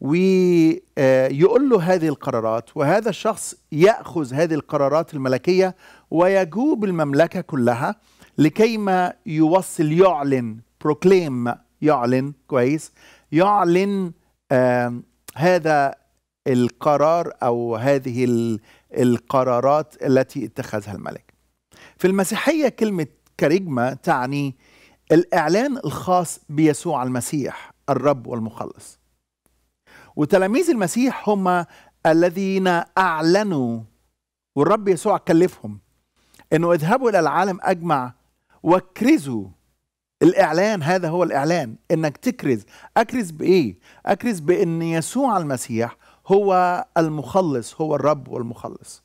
ويقول له هذه القرارات وهذا الشخص يأخذ هذه القرارات الملكية ويجوب المملكة كلها لكيما يوصل يعلن بروكليم يعلن كويس يعلن هذا القرار او هذه القرارات التي اتخذها الملك في المسيحيه كلمه كاريجما تعني الإعلان الخاص بيسوع المسيح الرب والمخلص وتلاميذ المسيح هم الذين أعلنوا والرب يسوع كلفهم أنه اذهبوا إلى العالم أجمع وكرزوا الإعلان هذا هو الإعلان أنك تكرز أكرز بإيه؟ أكرز بأن يسوع المسيح هو المخلص هو الرب والمخلص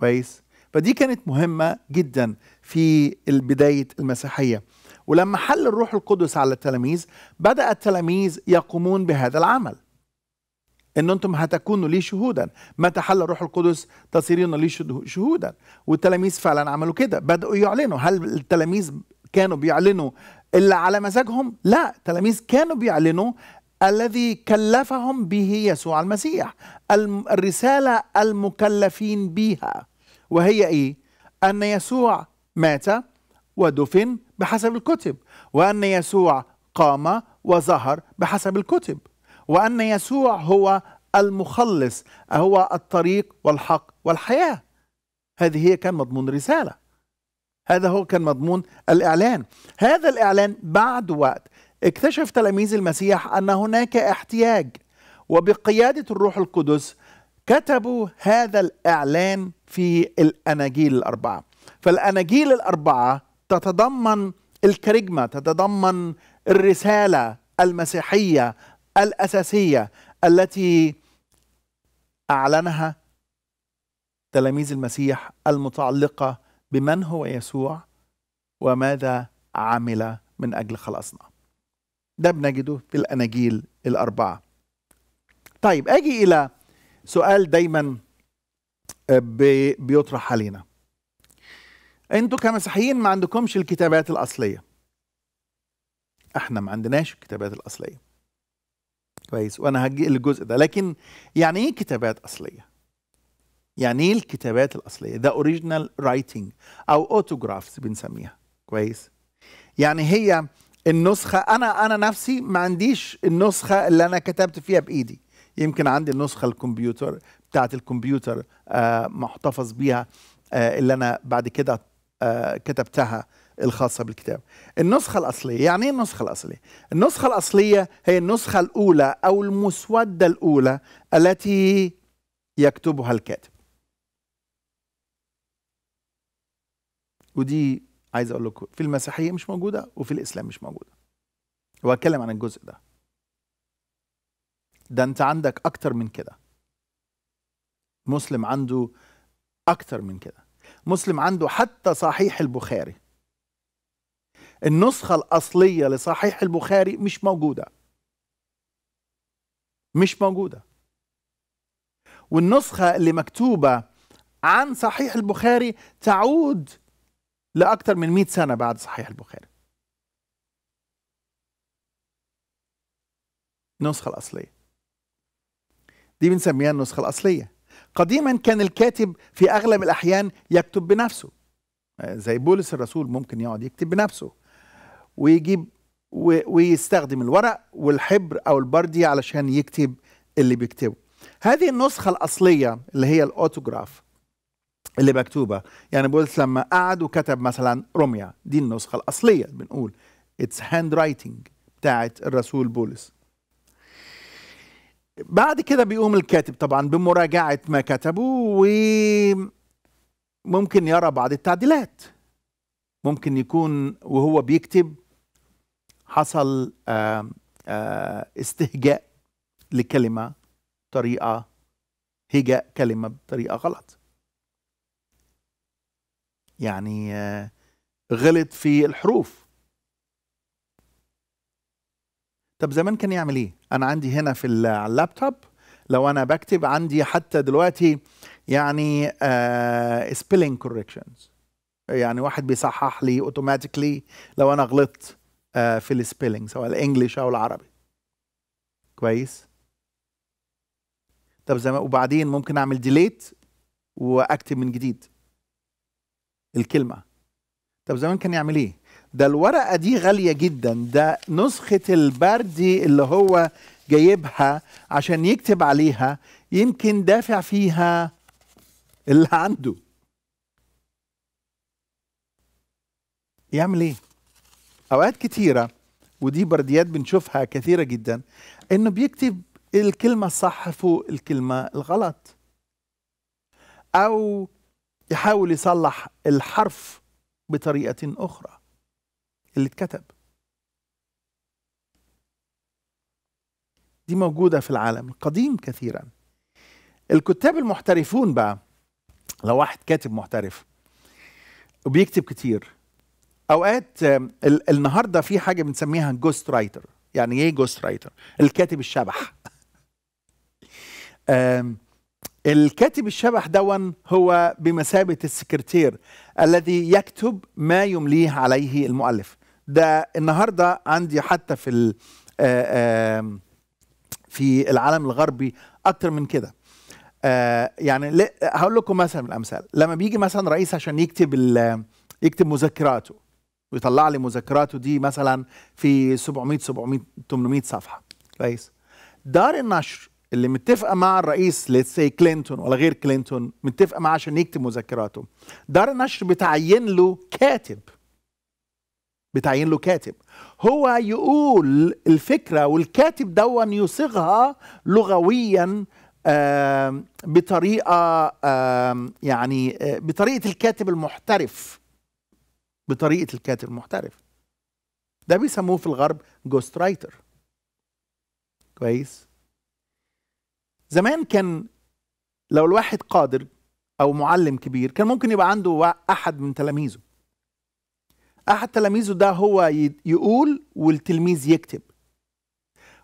كويس؟ فدي كانت مهمة جدا في بداية المسيحية ولما حل الروح القدس على التلاميذ بدأ التلاميذ يقومون بهذا العمل ان انتم هتكونوا لي شهودا متى حل الروح القدس تصيرون لي شهودا والتلاميذ فعلا عملوا كده بدأوا يعلنوا هل التلاميذ كانوا بيعلنوا إلا على مزاجهم لا التلاميذ كانوا بيعلنوا الذي كلفهم به يسوع المسيح الرسالة المكلفين بها وهي إيه؟ أن يسوع مات ودفن بحسب الكتب وأن يسوع قام وظهر بحسب الكتب وأن يسوع هو المخلص هو الطريق والحق والحياة هذه هي كان مضمون رسالة هذا هو كان مضمون الإعلان هذا الإعلان بعد وقت اكتشف تلاميذ المسيح أن هناك احتياج وبقيادة الروح القدس كتبوا هذا الإعلان في الأناجيل الأربعة فالأناجيل الأربعة تتضمن الكاريجما تتضمن الرسالة المسيحية الأساسية التي أعلنها تلاميذ المسيح المتعلقة بمن هو يسوع وماذا عمل من أجل خلاصنا ده بنجده في الأناجيل الأربعة طيب أجي إلى سؤال دايما بيطرح علينا انتوا كمسيحيين ما عندكمش الكتابات الاصليه احنا ما عندناش الكتابات الاصليه كويس وانا هجي للجزء ده لكن يعني ايه كتابات اصليه يعني ايه الكتابات الاصليه ده اوريجينال رايتنج او اوتوجرافز بنسميها كويس يعني هي النسخه انا انا نفسي ما عنديش النسخه اللي انا كتبت فيها بايدي يمكن عندي النسخه الكمبيوتر بتاعت الكمبيوتر آه، محتفظ بيها آه، اللي انا بعد كده آه، كتبتها الخاصة بالكتاب النسخة الأصلية يعني إيه النسخة الأصلية؟ النسخة الأصلية هي النسخة الأولى أو المسودة الأولى التي يكتبها الكاتب ودي عايز أقول لكم في المسيحية مش موجودة وفي الإسلام مش موجودة وأتكلم عن الجزء ده ده أنت عندك أكتر من كده مسلم عنده أكتر من كده مسلم عنده حتى صحيح البخاري النسخة الأصلية لصحيح البخاري مش موجودة مش موجودة والنسخة اللي مكتوبة عن صحيح البخاري تعود لأكثر من 100 سنة بعد صحيح البخاري النسخة الأصلية دي بنسميها النسخة الأصلية قديما كان الكاتب في اغلب الاحيان يكتب بنفسه آه، زي بولس الرسول ممكن يقعد يكتب بنفسه ويجيب ويستخدم الورق والحبر او البردي علشان يكتب اللي بيكتبه هذه النسخه الاصليه اللي هي الاوتوجراف اللي مكتوبه يعني بولس لما قعد وكتب مثلا روميا دي النسخه الاصليه بنقول اتس هاند رايتنج بتاعت الرسول بولس بعد كده بيقوم الكاتب طبعا بمراجعة ما كتبه وممكن يرى بعض التعديلات ممكن يكون وهو بيكتب حصل آه، آه، استهجاء لكلمة طريقة هجاء كلمة بطريقة غلط يعني آه، غلط في الحروف طب زمان كان يعمل ايه انا عندي هنا في اللابتوب لو انا بكتب عندي حتى دلوقتي يعني سبيلنج uh, كوركشنز يعني واحد بيصحح لي اوتوماتيكلي لو انا غلطت uh, في السبيلينج سواء الانجليش او العربي كويس طب زمان وبعدين ممكن اعمل ديليت واكتب من جديد الكلمه طب زمان كان يعمل ايه ده الورقه دي غاليه جدا ده نسخه البردي اللي هو جايبها عشان يكتب عليها يمكن دافع فيها اللي عنده يعمل ايه اوقات كتيره ودي برديات بنشوفها كثيره جدا انه بيكتب الكلمه الصح فوق الكلمه الغلط او يحاول يصلح الحرف بطريقه اخرى اللي اتكتب دي موجودة في العالم القديم كثيرا الكتاب المحترفون بقى لو واحد كاتب محترف وبيكتب كتير اوقات النهارده في حاجه بنسميها جوست رايتر يعني ايه جوست رايتر الكاتب الشبح الكاتب الشبح دون هو بمثابة السكرتير الذي يكتب ما يمليه عليه المؤلف ده النهاردة عندي حتى في آه، في العالم الغربي أكتر من كده آه، يعني هقول لكم مثلا من الأمثال لما بيجي مثلا رئيس عشان يكتب يكتب مذكراته ويطلع لي مذكراته دي مثلا في 700 700 800 صفحة كويس دار النشر اللي متفقه مع الرئيس ليتس سي كلينتون ولا غير كلينتون متفقه معاه عشان يكتب مذكراته دار النشر بتعين له كاتب بتعين له كاتب هو يقول الفكره والكاتب دون يصيغها لغويا بطريقه يعني آه، بطريقه الكاتب المحترف بطريقه الكاتب المحترف ده بيسموه في الغرب جوست رايتر كويس زمان كان لو الواحد قادر او معلم كبير كان ممكن يبقى عنده احد من تلاميذه احد تلاميذه ده هو يقول والتلميذ يكتب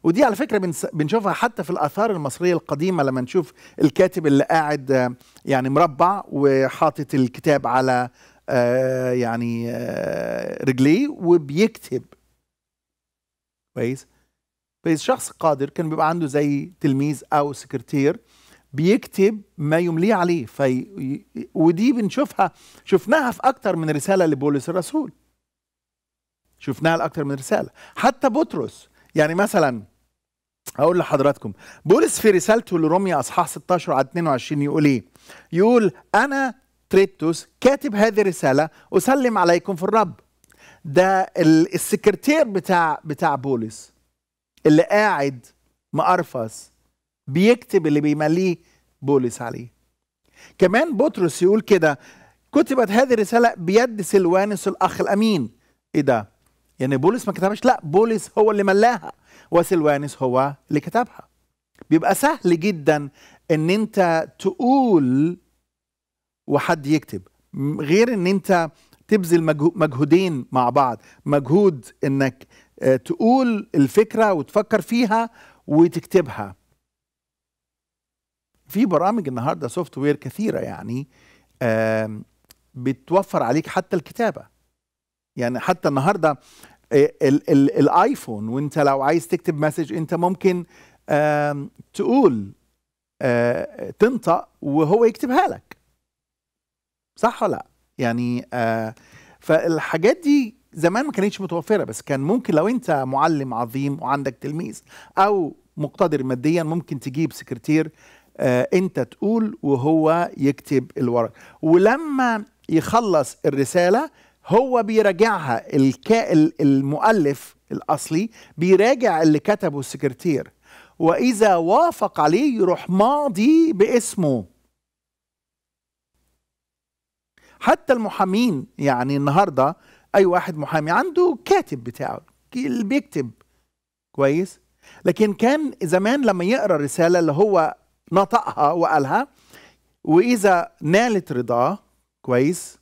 ودي على فكره بنشوفها حتى في الاثار المصريه القديمه لما نشوف الكاتب اللي قاعد آه، يعني مربع وحاطط الكتاب على آه، يعني آه، رجليه وبيكتب كويس بس شخص قادر كان بيبقى عنده زي تلميذ او سكرتير بيكتب ما يمليه عليه في ودي بنشوفها شفناها في اكتر من رساله لبولس الرسول شفناها لاكتر من رساله حتى بطرس يعني مثلا اقول لحضراتكم بولس في رسالته لروميا اصحاح 16 على 22 يقول ايه يقول انا تريتوس كاتب هذه الرساله اسلم عليكم في الرب ده السكرتير بتاع بتاع بولس اللي قاعد مقرفص بيكتب اللي بيمليه بولس عليه كمان بطرس يقول كده كتبت هذه الرساله بيد سلوانس الاخ الامين ايه ده يعني بولس ما كتبهاش لا بولس هو اللي ملاها وسلوانس هو اللي كتبها بيبقى سهل جدا ان انت تقول وحد يكتب غير ان انت تبذل مجهودين مع بعض مجهود انك آه، تقول الفكره وتفكر فيها وتكتبها في برامج النهارده سوفت وير كثيره يعني بتوفر عليك حتى الكتابه يعني حتى النهارده آه، الايفون وانت لو عايز تكتب مسج انت ممكن تقول آه، تنطق وهو يكتبها لك صح ولا لا يعني فالحاجات دي زمان ما كانتش متوفره بس كان ممكن لو انت معلم عظيم وعندك تلميذ او مقتدر ماديا ممكن تجيب سكرتير آه، انت تقول وهو يكتب الورق ولما يخلص الرساله هو بيراجعها المؤلف الاصلي بيراجع اللي كتبه السكرتير واذا وافق عليه يروح ماضي باسمه حتى المحامين يعني النهارده اي واحد محامي عنده كاتب بتاعه اللي بيكتب كويس لكن كان زمان لما يقرا الرساله اللي هو نطقها وقالها واذا نالت رضاه كويس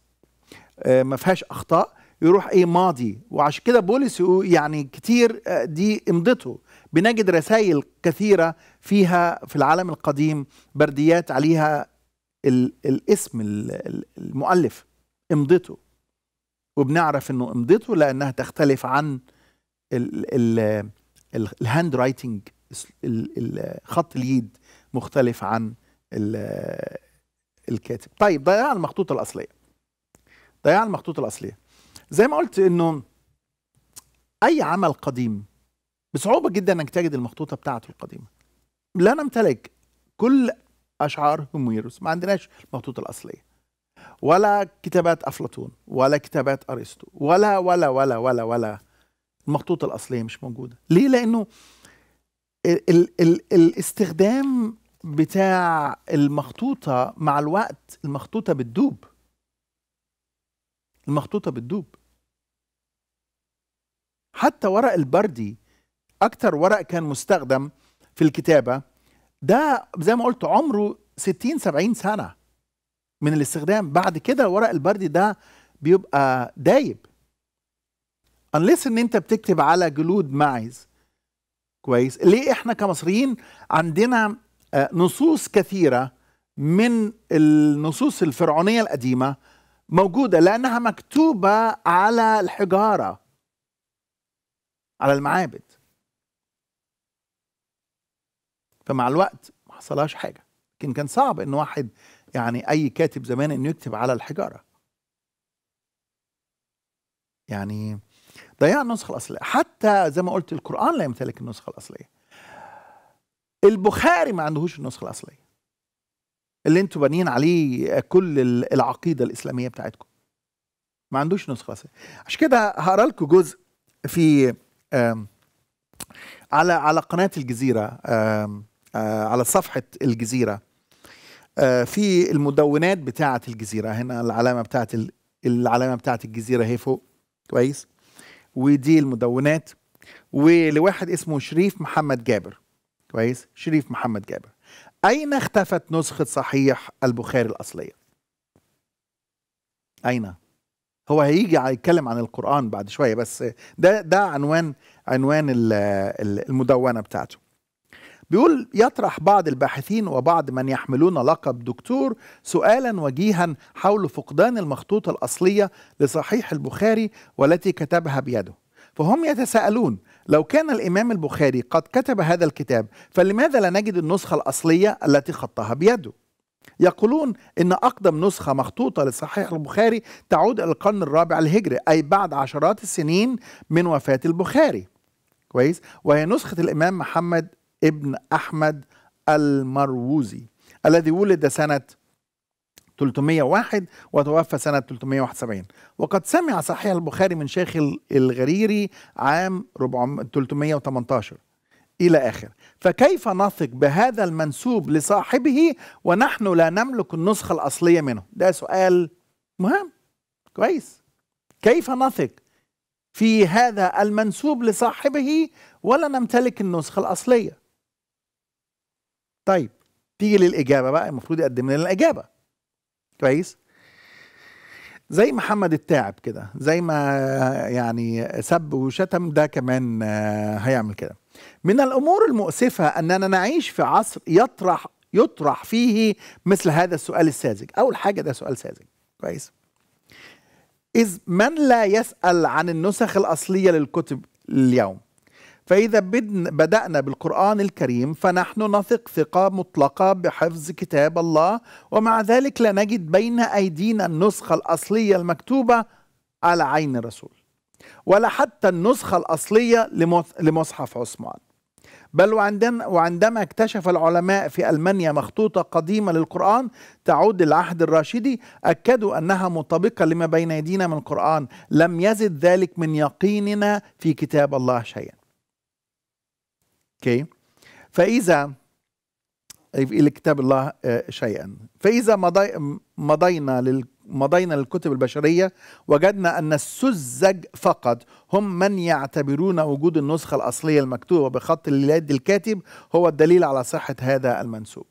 آه، ما فيهاش اخطاء يروح ايه ماضي وعشان كده بولس يعني كتير آه، دي امضته بنجد رسائل كثيره فيها في العالم القديم برديات عليها الاسم المؤلف امضته وبنعرف انه امضته لانها تختلف عن الهاند رايتنج خط اليد مختلف عن الكاتب طيب ضياع المخطوطه الاصليه ضياع المخطوطه الاصليه زي ما قلت انه اي عمل قديم بصعوبه جدا انك تجد المخطوطه بتاعته القديمه لا نمتلك كل اشعار هوميروس ما عندناش المخطوطه الاصليه ولا كتابات أفلاطون ولا كتابات أرسطو ولا ولا ولا ولا ولا المخطوطة الأصلية مش موجودة ليه لأنه ال ال الاستخدام بتاع المخطوطة مع الوقت المخطوطة بتدوب المخطوطة بتدوب حتى ورق البردي أكتر ورق كان مستخدم في الكتابة ده زي ما قلت عمره 60 70 سنة من الاستخدام بعد كده الورق البردي ده بيبقى دايب انليس ان انت بتكتب على جلود ماعز كويس ليه احنا كمصريين عندنا آه، نصوص كثيره من النصوص الفرعونيه القديمه موجوده لانها مكتوبه على الحجاره على المعابد فمع الوقت ما حصلهاش حاجه لكن كان صعب ان واحد يعني أي كاتب زمان إنه يكتب على الحجارة يعني ضياع النسخة الأصلية حتى زي ما قلت القرآن لا يمتلك النسخة الأصلية البخاري ما عندهوش النسخة الأصلية اللي انتوا بانيين عليه كل العقيدة الإسلامية بتاعتكم ما عندوش نسخة أصلية عشان كده هقرا لكم جزء في على على قناة الجزيرة على صفحة الجزيرة آه، في المدونات بتاعة الجزيرة هنا العلامة بتاعة العلامة بتاعة الجزيرة هي فوق كويس ودي المدونات ولواحد اسمه شريف محمد جابر كويس شريف محمد جابر أين اختفت نسخة صحيح البخاري الأصلية أين هو هيجي هيتكلم عن القرآن بعد شوية بس ده ده عنوان عنوان المدونة بتاعته بيقول يطرح بعض الباحثين وبعض من يحملون لقب دكتور سؤالا وجيها حول فقدان المخطوطة الأصلية لصحيح البخاري والتي كتبها بيده فهم يتساءلون لو كان الإمام البخاري قد كتب هذا الكتاب فلماذا لا نجد النسخة الأصلية التي خطها بيده يقولون ان اقدم نسخه مخطوطه لصحيح البخاري تعود الى القرن الرابع الهجري اي بعد عشرات السنين من وفاه البخاري كويس وهي نسخه الامام محمد ابن أحمد المروزي الذي ولد سنة 301 وتوفى سنة 371 وقد سمع صحيح البخاري من شيخ الغريري عام 318 إلى آخر فكيف نثق بهذا المنسوب لصاحبه ونحن لا نملك النسخة الأصلية منه ده سؤال مهم كويس كيف نثق في هذا المنسوب لصاحبه ولا نمتلك النسخة الأصلية طيب تيجي للاجابه بقى المفروض يقدم لنا الاجابه كويس زي محمد التاعب كده زي ما يعني سب وشتم ده كمان هيعمل كده من الامور المؤسفه اننا نعيش في عصر يطرح يطرح فيه مثل هذا السؤال الساذج اول حاجه ده سؤال ساذج كويس اذ من لا يسال عن النسخ الاصليه للكتب اليوم فإذا بدأنا بالقرآن الكريم فنحن نثق ثقة مطلقة بحفظ كتاب الله ومع ذلك لا نجد بين أيدينا النسخة الأصلية المكتوبة على عين الرسول ولا حتى النسخة الأصلية لمصحف عثمان بل وعندما, وعندما اكتشف العلماء في ألمانيا مخطوطة قديمة للقرآن تعود للعهد الراشدي أكدوا أنها مطابقة لما بين أيدينا من القرآن لم يزد ذلك من يقيننا في كتاب الله شيئا اوكي فاذا في كتاب الله آه، شيئا فاذا مضي مضينا لل مضينا للكتب البشرية وجدنا أن السذج فقط هم من يعتبرون وجود النسخة الأصلية المكتوبة بخط اليد الكاتب هو الدليل على صحة هذا المنسوب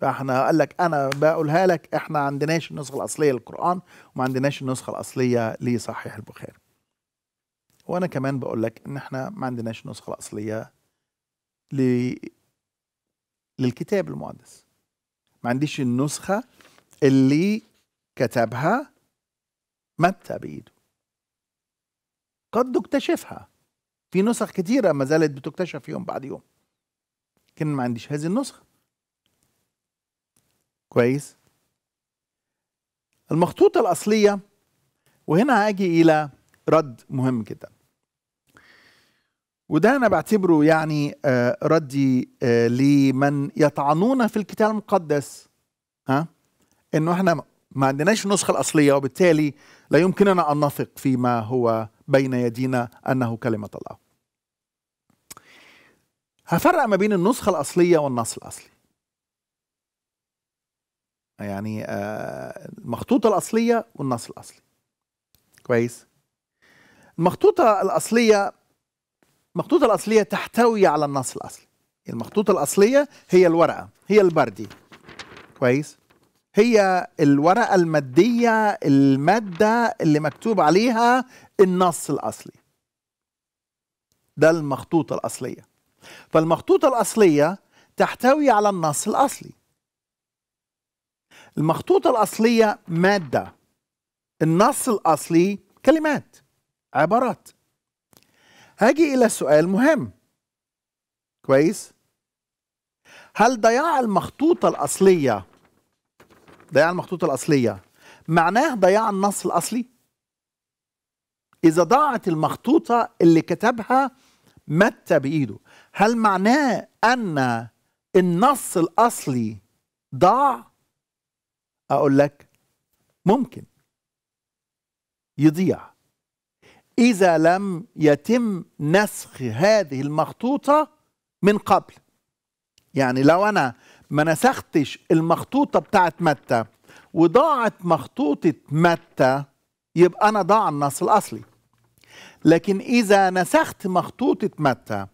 فاحنا قال لك انا بقولها لك احنا عندناش النسخه الاصليه للقران وما عندناش النسخه الاصليه لصحيح البخاري وانا كمان بقول لك ان احنا ما عندناش نسخة الاصليه ل... للكتاب المقدس ما عنديش النسخه اللي كتبها متى بايده قد اكتشفها في نسخ كتيرة ما زالت بتكتشف يوم بعد يوم لكن ما عنديش هذه النسخة كويس المخطوطة الأصلية وهنا هاجي إلى رد مهم جدا وده انا بعتبره يعني آه، ردي آه، لمن يطعنون في الكتاب المقدس ها انه احنا ما عندناش النسخه الاصليه وبالتالي لا يمكننا ان نثق فيما هو بين يدينا انه كلمه الله. هفرق ما بين النسخه الاصليه والنص الاصلي. يعني آه، المخطوطه الاصليه والنص الاصلي. كويس؟ المخطوطه الاصليه المخطوطة الأصلية تحتوي على النص الأصلي المخطوطة الأصلية هي الورقة هي البردي كويس هي الورقة المادية المادة اللي مكتوب عليها النص الأصلي ده المخطوطة الأصلية فالمخطوطة الأصلية تحتوي على النص الأصلي المخطوطة الأصلية مادة النص الأصلي كلمات عبارات هاجي الى سؤال مهم كويس هل ضياع المخطوطه الاصليه ضياع المخطوطه الاصليه معناه ضياع النص الاصلي اذا ضاعت المخطوطه اللي كتبها متى بايده هل معناه ان النص الاصلي ضاع اقول لك ممكن يضيع إذا لم يتم نسخ هذه المخطوطة من قبل يعني لو أنا ما نسختش المخطوطة بتاعت متى وضاعت مخطوطة متى يبقى أنا ضاع النص الأصلي لكن إذا نسخت مخطوطة متى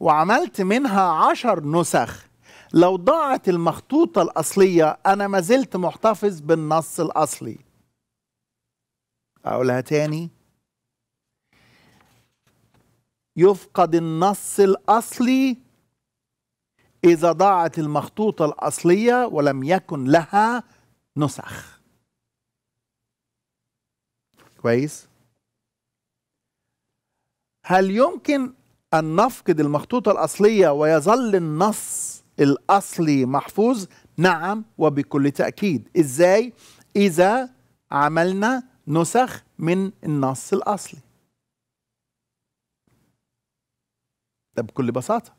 وعملت منها عشر نسخ لو ضاعت المخطوطة الأصلية أنا ما زلت محتفظ بالنص الأصلي أقولها تاني يفقد النص الأصلي إذا ضاعت المخطوطة الأصلية ولم يكن لها نسخ كويس هل يمكن أن نفقد المخطوطة الأصلية ويظل النص الأصلي محفوظ؟ نعم وبكل تأكيد إزاي؟ إذا عملنا نسخ من النص الأصلي ده طيب، بكل بساطه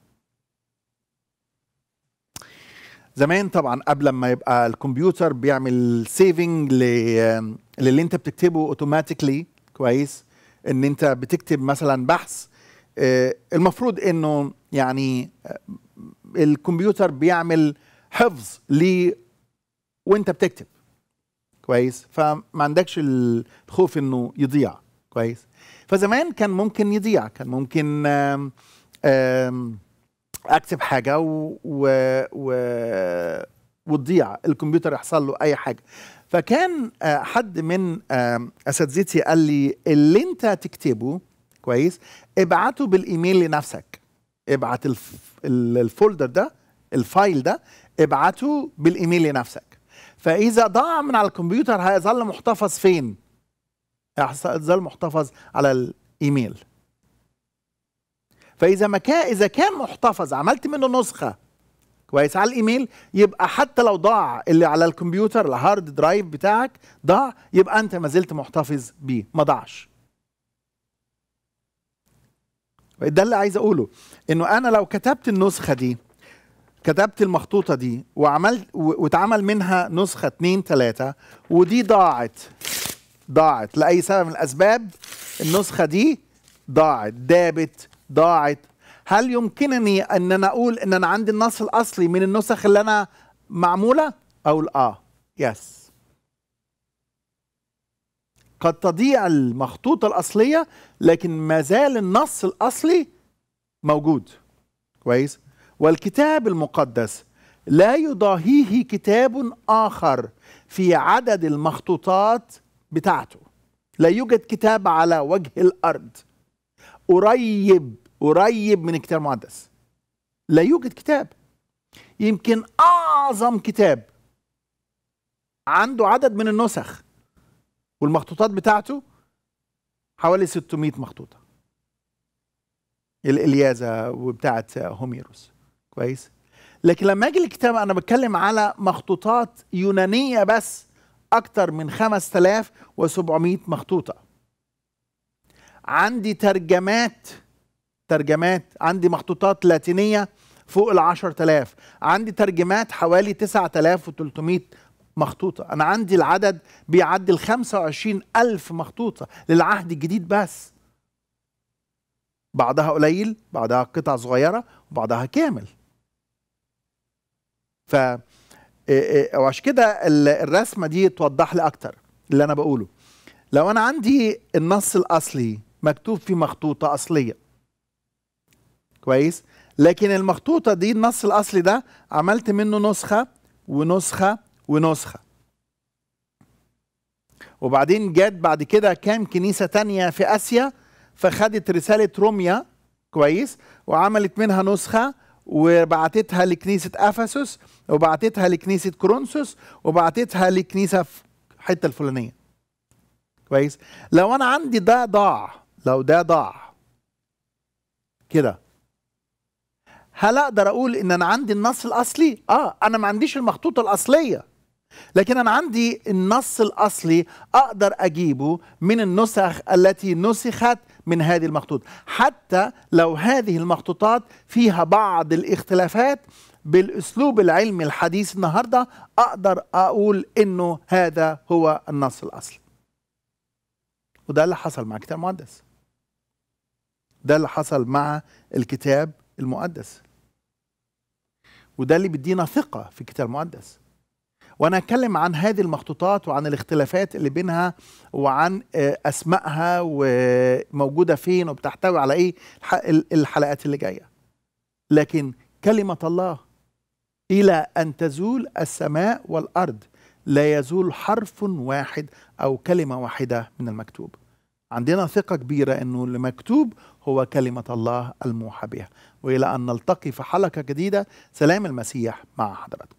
زمان طبعا قبل ما يبقى الكمبيوتر بيعمل سيفنج للي انت بتكتبه اوتوماتيكلي كويس ان انت بتكتب مثلا بحث آه، المفروض انه يعني آه، الكمبيوتر بيعمل حفظ ل وانت بتكتب كويس فما عندكش الخوف انه يضيع كويس فزمان كان ممكن يضيع كان ممكن اكتب حاجه و, و, و وتضيع الكمبيوتر يحصل له اي حاجه فكان آه، حد من اساتذتي قال لي اللي انت تكتبه كويس ابعته بالايميل لنفسك ابعت الفولدر ده الفايل ده ابعته بالايميل لنفسك فاذا ضاع من على الكمبيوتر هيظل محتفظ فين هيظل محتفظ على الايميل فاذا ما كان اذا كان محتفظ عملت منه نسخه كويس على الايميل يبقى حتى لو ضاع اللي على الكمبيوتر الهارد درايف بتاعك ضاع يبقى انت ما زلت محتفظ بيه ما ضاعش ده اللي عايز اقوله انه انا لو كتبت النسخه دي كتبت المخطوطه دي وعملت واتعمل منها نسخه 2 3 ودي ضاعت ضاعت لاي سبب من الاسباب النسخه دي ضاعت دابت ضاعت هل يمكنني ان انا اقول ان انا عندي النص الاصلي من النسخ اللي انا معموله اقول اه يس قد تضيع المخطوطه الاصليه لكن ما زال النص الاصلي موجود كويس والكتاب المقدس لا يضاهيه كتاب اخر في عدد المخطوطات بتاعته لا يوجد كتاب على وجه الارض قريب قريب من الكتاب المقدس لا يوجد كتاب يمكن اعظم كتاب عنده عدد من النسخ والمخطوطات بتاعته حوالي 600 مخطوطه الالياذه وبتاعه هوميروس كويس لكن لما اجي الكتاب انا بتكلم على مخطوطات يونانيه بس اكتر من 5700 مخطوطه عندي ترجمات ترجمات عندي محطوطات لاتينية فوق ال 10000 عندي ترجمات حوالي 9300 مخطوطة أنا عندي العدد بيعدي ال 25000 مخطوطة للعهد الجديد بس بعضها قليل بعضها قطع صغيرة وبعضها كامل ف آه، آه، وعشان كده الرسمة دي توضح لي أكتر اللي أنا بقوله لو أنا عندي النص الأصلي مكتوب في مخطوطة أصلية كويس لكن المخطوطة دي النص الأصلي ده عملت منه نسخة ونسخة ونسخة وبعدين جت بعد كده كام كنيسة تانية في آسيا فخدت رسالة روميا كويس وعملت منها نسخة وبعتتها لكنيسة أفسس وبعتتها لكنيسة كرونسوس وبعتتها لكنيسة في الحتة الفلانية كويس لو أنا عندي ده ضاع لو ده ضاع كده هل اقدر اقول ان انا عندي النص الاصلي اه انا ما عنديش المخطوطه الاصليه لكن انا عندي النص الاصلي اقدر اجيبه من النسخ التي نسخت من هذه المخطوطه حتى لو هذه المخطوطات فيها بعض الاختلافات بالاسلوب العلمي الحديث النهارده اقدر اقول انه هذا هو النص الاصلي وده اللي حصل مع كتاب المقدس ده اللي حصل مع الكتاب المقدس وده اللي بيدينا ثقة في الكتاب المقدس وانا اتكلم عن هذه المخطوطات وعن الاختلافات اللي بينها وعن آه، اسمائها وموجوده فين وبتحتوي على ايه الحلقات اللي جايه لكن كلمه الله الى ان تزول السماء والارض لا يزول حرف واحد او كلمه واحده من المكتوب عندنا ثقه كبيره انه اللي مكتوب هو كلمة الله الموحى بها وإلى أن نلتقي في حلقة جديدة سلام المسيح مع حضراتكم